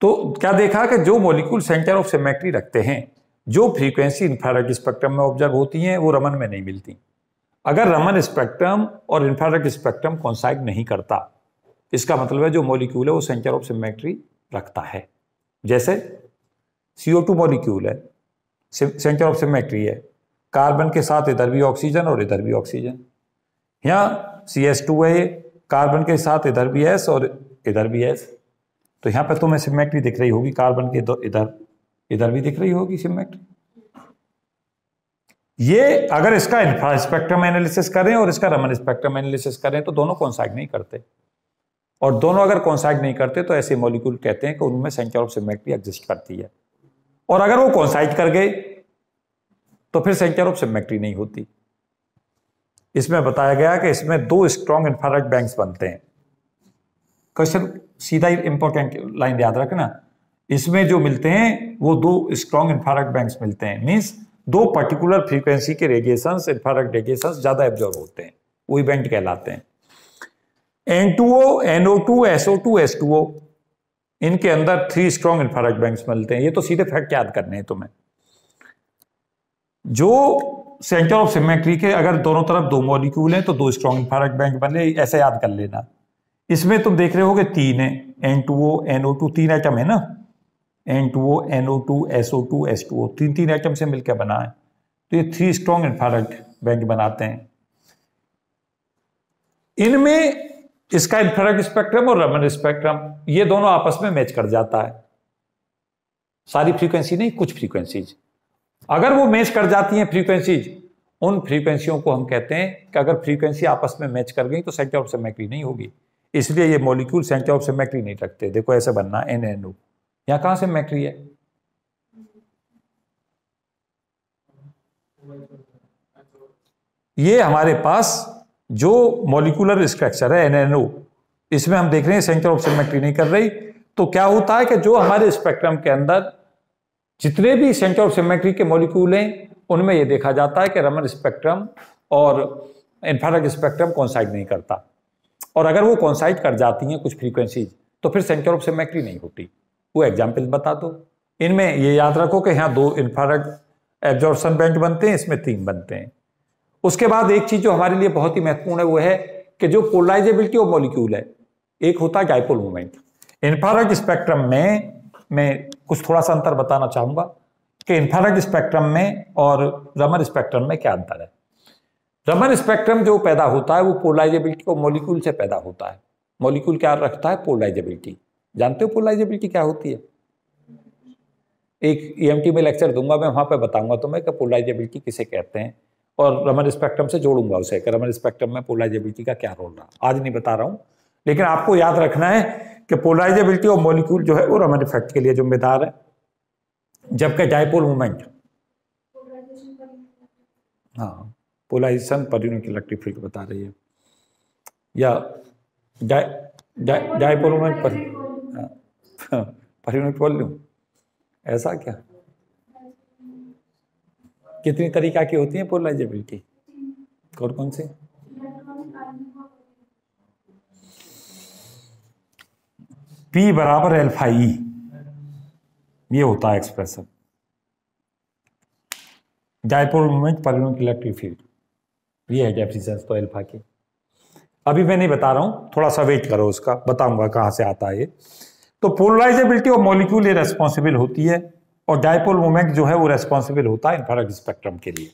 तो क्या देखा कि जो मॉलिक्यूल सेंटर ऑफ सिमेट्री रखते हैं जो फ्रीक्वेंसी इन्फ्रारेड स्पेक्ट्रम में ऑब्जर्व होती हैं वो रमन में नहीं मिलती अगर रमन स्पेक्ट्रम और इन्फ्रारेड स्पेक्ट्रम कॉन्साइड नहीं करता इसका मतलब है जो मॉलिक्यूल है वो सेंटर ऑफ सिमेट्री रखता है जैसे सी ओ टू मॉलिक्यूल है सेंटर ऑफ सिमेट्री है कार्बन के साथ इधर भी ऑक्सीजन और इधर भी ऑक्सीजन यहाँ सी एस टू है कार्बन के साथ इधर भी एस और इधर भी एस तो यहाँ पर तुम्हें सिमेट्री दिख रही होगी कार्बन के इधर इधर भी दिख रही होगी सिमेट्री ये अगर इसका इंफ्रास्पेक्ट्रम एनालिसिस करें और इसका रमन स्पेक्ट्रम एनालिसिस करें तो दोनों कौन सा नहीं करते और दोनों अगर कॉन्साइड नहीं करते तो ऐसे मॉलिक्यूल कहते हैं कि उनमें सेंटर ऑफ सिमेट्री एग्जिस्ट करती है और अगर वो कॉन्साइड कर गए तो फिर सेंटर ऑफ सिमेट्री नहीं होती इसमें बताया गया कि इसमें दो स्ट्रॉन्ग इंफ्रारेड बैंक्स बनते हैं क्वेश्चन सीधा ही इंपॉर्टेंट लाइन याद रखना इसमें जो मिलते हैं वो दो स्ट्रॉन्ग इंफ्रारेड बैंक्स मिलते हैं मीन्स दो पर्टिकुलर फ्रीक्वेंसी के रेडिएशन इंफ्रारेड रेडिएशन ज़्यादा एब्जॉर्व होते हैं वो इवेंट कहलाते हैं N two O N O two S O two S two O इनके अंदर थ्री स्ट्रॉन्ग इंफ्रारेड बैंक्स मिलते हैं ये तो सीधे फैक्ट याद करने हैं तुम्हें जो सेंटर ऑफ सिमेट्री के अगर दोनों तरफ दो मॉलिक्यूल हैं तो दो स्ट्रॉन्ग इंफ्रारेड बैंक बने ऐसे याद कर लेना इसमें तुम देख रहे हो कि तीन है N two O N O two तीन आइटम है ना N two O N O two S O two S two O तीन तीन आइटम से मिलकर बना है तो ये थ्री स्ट्रॉन्ग इंफ्रारेड बैंक बनाते हैं इनमें इसका इंफ्रारेड स्पेक्ट्रम और रमन स्पेक्ट्रम ये दोनों आपस में मैच कर जाता है सारी फ्रीक्वेंसी नहीं कुछ फ्रीक्वेंसीज अगर वो मैच कर जाती हैं फ्रीक्वेंसीज उन फ्रीक्वेंसियों को हम कहते हैं कि अगर फ्रीक्वेंसी आपस में मैच कर गई तो सेंटर ऑफ सेमेट्री नहीं होगी इसलिए ये मॉलिक्यूल सेंटर ऑफ सेमेट्री नहीं रखते देखो ऐसे बनना एन एन ओ यहाँ कहाँ से मैट्री है ये हमारे पास जो मॉलिकुलर स्ट्रक्चर है एनएनओ इसमें हम देख रहे हैं सेंटर ऑफ सिमेट्री नहीं कर रही तो क्या होता है कि जो हमारे स्पेक्ट्रम के अंदर जितने भी सेंटर ऑफ सिमेट्री के मॉलिक्यूल हैं उनमें यह देखा जाता है कि रमन स्पेक्ट्रम और इन्फ्रारेड स्पेक्ट्रम कॉन्साइड नहीं करता और अगर वो कॉन्साइड कर जाती हैं कुछ फ्रीक्वेंसीज तो फिर सेंटर ऑफ सिमेट्री नहीं होती वो एग्जाम्पल बता दो इनमें ये याद रखो कि यहाँ दो इन्फ्रारेड एब्जॉर्बन बैंड बनते हैं इसमें तीन बनते हैं उसके बाद एक चीज जो हमारे लिए बहुत ही महत्वपूर्ण है वो है कि जो पोलराइजेबिलिटी ऑफ मॉलिक्यूल है एक होता है डायपोल मोमेंट इंफ्रारेड स्पेक्ट्रम में मैं कुछ थोड़ा सा अंतर बताना चाहूंगा कि इंफ्रारेड स्पेक्ट्रम में और रमन स्पेक्ट्रम में क्या अंतर है रमन स्पेक्ट्रम जो पैदा होता है वो पोलराइजेबिलिटी ऑफ मॉलिक्यूल से पैदा होता है मॉलिक्यूल क्या रखता है पोलराइजेबिलिटी जानते हो पोलराइजेबिलिटी क्या होती है एक ई e में लेक्चर दूंगा मैं वहां पर बताऊंगा तुम्हें कि पोलराइजेबिलिटी किसे कहते हैं और रमन स्पेक्ट्रम से जोड़ूंगा उसे कि रमन स्पेक्ट्रम में पोलराइजेबिलिटी का क्या रोल रहा आज नहीं बता रहा हूँ लेकिन आपको याद रखना है कि पोलराइजेबिलिटी और मोलिक्यूल जो है वो रमन इफेक्ट के लिए जिम्मेदार है जबकि डायपोल मोमेंट हाँ पोलाइजेशन पर यूनिट इलेक्ट्रिक फील्ड बता रही है या डायपोल मोमेंट पर पर यूनिट वॉल्यूम ऐसा क्या कितनी तरीका की होती है पोलराइजेबिलिटी कौन कौन सी P बराबर एल्फा ई e. ये होता है एक्सप्रेशन डायपोल मोमेंट पर इलेक्ट्रिक फील्ड ये है डेफिनेशन तो एल्फा के अभी मैं नहीं बता रहा हूं थोड़ा सा वेट करो उसका बताऊंगा कहां से आता है तो पोलराइजेबिलिटी ऑफ मॉलिक्यूल ये रेस्पॉन्सिबल होती है और डायपोल मोमेंट जो है वो रेस्पॉन्सिबल होता है इंफ्रारेड स्पेक्ट्रम के लिए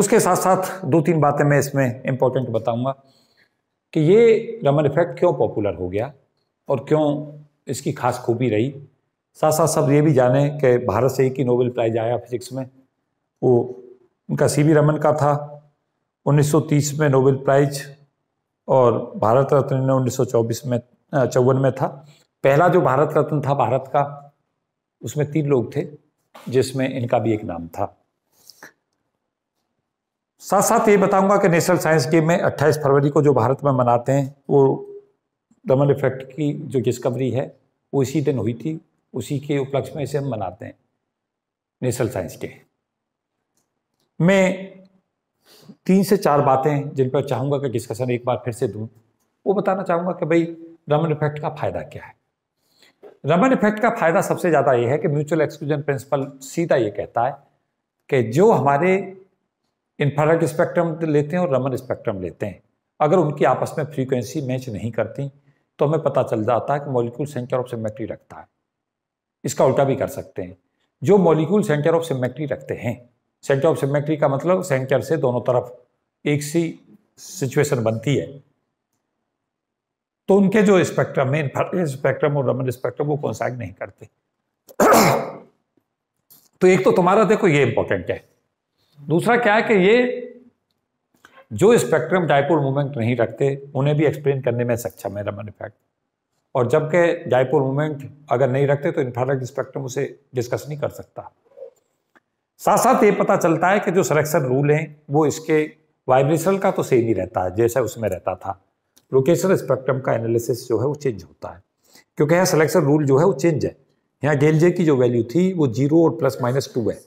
उसके साथ साथ दो तीन बातें मैं इसमें इम्पोर्टेंट बताऊंगा कि ये रमन इफेक्ट क्यों पॉपुलर हो गया और क्यों इसकी खास खूबी रही साथ साथ सब ये भी जाने कि भारत से एक ही नोबेल प्राइज आया फिजिक्स में वो उनका सी रमन का था 1930 में नोबेल प्राइज और भारत रत्न ने 1924 में चौवन में था पहला जो भारत रत्न था भारत का उसमें तीन लोग थे जिसमें इनका भी एक नाम था साथ साथ ये बताऊंगा कि नेशनल साइंस डे में 28 फरवरी को जो भारत में मनाते हैं वो डबल इफेक्ट की जो डिस्कवरी है वो इसी दिन हुई थी उसी के उपलक्ष्य में इसे हम मनाते हैं नेशनल साइंस डे मैं तीन से चार बातें जिन पर चाहूँगा कि डिस्कशन एक बार फिर से दूँ वो बताना चाहूँगा कि भाई रमन इफेक्ट का फ़ायदा क्या है रमन इफेक्ट का फायदा सबसे ज़्यादा ये है कि म्यूचुअल एक्सक्लूजन प्रिंसिपल सीधा ये कहता है कि जो हमारे इंफ्रारेड स्पेक्ट्रम लेते हैं और रमन स्पेक्ट्रम लेते हैं अगर उनकी आपस में फ्रीक्वेंसी मैच नहीं करती तो हमें पता चल जाता है कि मॉलिक्यूल सेंटर ऑफ सिमेट्री रखता है इसका उल्टा भी कर सकते हैं जो मॉलिक्यूल सेंटर ऑफ सिमेट्री रखते हैं सेंटर ऑफ सिमेट्री का मतलब सेंटर से दोनों तरफ एक सी सिचुएशन बनती है तो उनके जो स्पेक्ट्रम है इन्फ्रारेड स्पेक्ट्रम और रमन स्पेक्ट्रम वो कॉन्साइड नहीं करते तो एक तो तुम्हारा देखो ये इंपॉर्टेंट है दूसरा क्या है कि ये जो स्पेक्ट्रम डायपोल मूवमेंट नहीं रखते उन्हें भी एक्सप्लेन करने में सक्षम है रमन इफेक्ट और जबकि डायपोल मूवमेंट अगर नहीं रखते तो इन्फ्रारेड स्पेक्ट्रम उसे डिस्कस नहीं कर सकता साथ साथ ये पता चलता है कि जो सिलेक्शन रूल हैं वो इसके वाइब्रेशन का तो सेम ही रहता है जैसा उसमें रहता था लोकेशन स्पेक्ट्रम का एनालिसिस जो है वो चेंज होता है क्योंकि यहाँ सिलेक्शन रूल जो है वो चेंज है यहाँ गेल जे की जो वैल्यू थी वो जीरो और प्लस माइनस टू है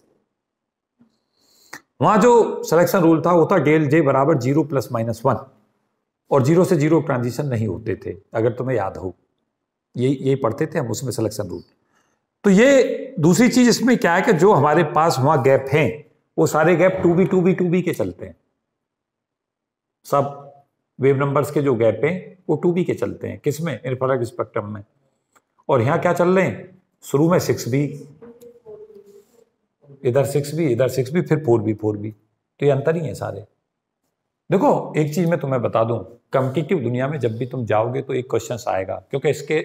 वहां जो सिलेक्शन रूल था वो था गेल जे बराबर जीरो प्लस माइनस वन और जीरो से जीरो ट्रांजिशन नहीं होते थे अगर तुम्हें याद हो ये ये पढ़ते थे हम उसमें सिलेक्शन रूल तो ये दूसरी चीज इसमें क्या है कि जो हमारे पास वहां गैप हैं वो सारे gap two B two B two B के चलते हैं सब वेव नंबर्स के जो गैप हैं वो टू बी के चलते हैं किस में इन्फ्रारेड स्पेक्ट्रम में और यहाँ क्या चल रहे हैं शुरू में सिक्स बी इधर सिक्स बी इधर सिक्स बी फिर फोर बी फोर बी तो ये अंतर ही है सारे देखो एक चीज़ मैं तुम्हें बता दूं कम्पिटिटिव दुनिया में जब भी तुम जाओगे तो एक क्वेश्चन आएगा क्योंकि इसके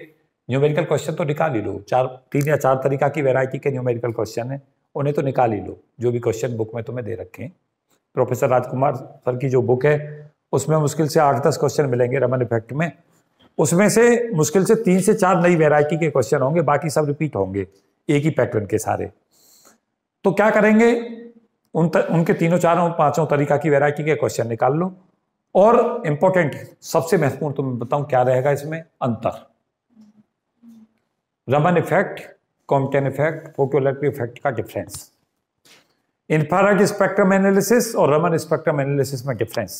न्यूमेरिकल क्वेश्चन तो निकाल ही लो चार तीन या चार तरीका की वेरायटी के न्यूमेरिकल क्वेश्चन है उन्हें तो निकाल ही लो जो भी क्वेश्चन बुक में तुम्हें दे रखे हैं प्रोफेसर राजकुमार सर की जो बुक है उसमें मुश्किल से आठ दस क्वेश्चन मिलेंगे रमन इफेक्ट में उसमें से मुश्किल से तीन से चार नई वेराइटी के क्वेश्चन होंगे बाकी सब रिपीट होंगे एक ही पैटर्न के सारे तो क्या करेंगे उन त, उनके तीनों चारों पांचों तरीका की वेराइटी के क्वेश्चन निकाल लो और इंपॉर्टेंट सबसे महत्वपूर्ण तो मैं बताऊं क्या रहेगा इसमें अंतर Raman effect Compton effect photoelectric effect का डिफरेंस इंफ्रारेड स्पेक्ट्रम एनालिसिस और रमन स्पेक्ट्रम एनालिसिस में डिफरेंस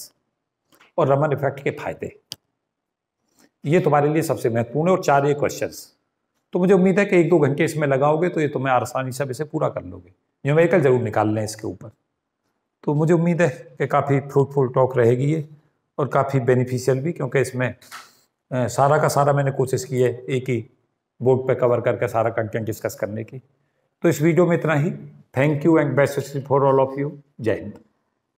और रमन इफेक्ट के फायदे ये तुम्हारे लिए सबसे महत्वपूर्ण है और चार ये क्वेश्चन तो मुझे उम्मीद है कि एक दो घंटे इसमें लगाओगे तो ये तुम्हें आसानी से इसे पूरा कर लोगे न्यूमेरिकल जरूर निकाल लें इसके ऊपर तो मुझे उम्मीद है कि काफ़ी फ्रूटफुल टॉक रहेगी ये और काफ़ी बेनिफिशियल भी क्योंकि इसमें सारा का सारा मैंने कोशिश की है एक ही बोर्ड पर कवर करके सारा कंटेंट डिस्कस करने की तो इस वीडियो में इतना ही thank you and best for all of you जय हिंद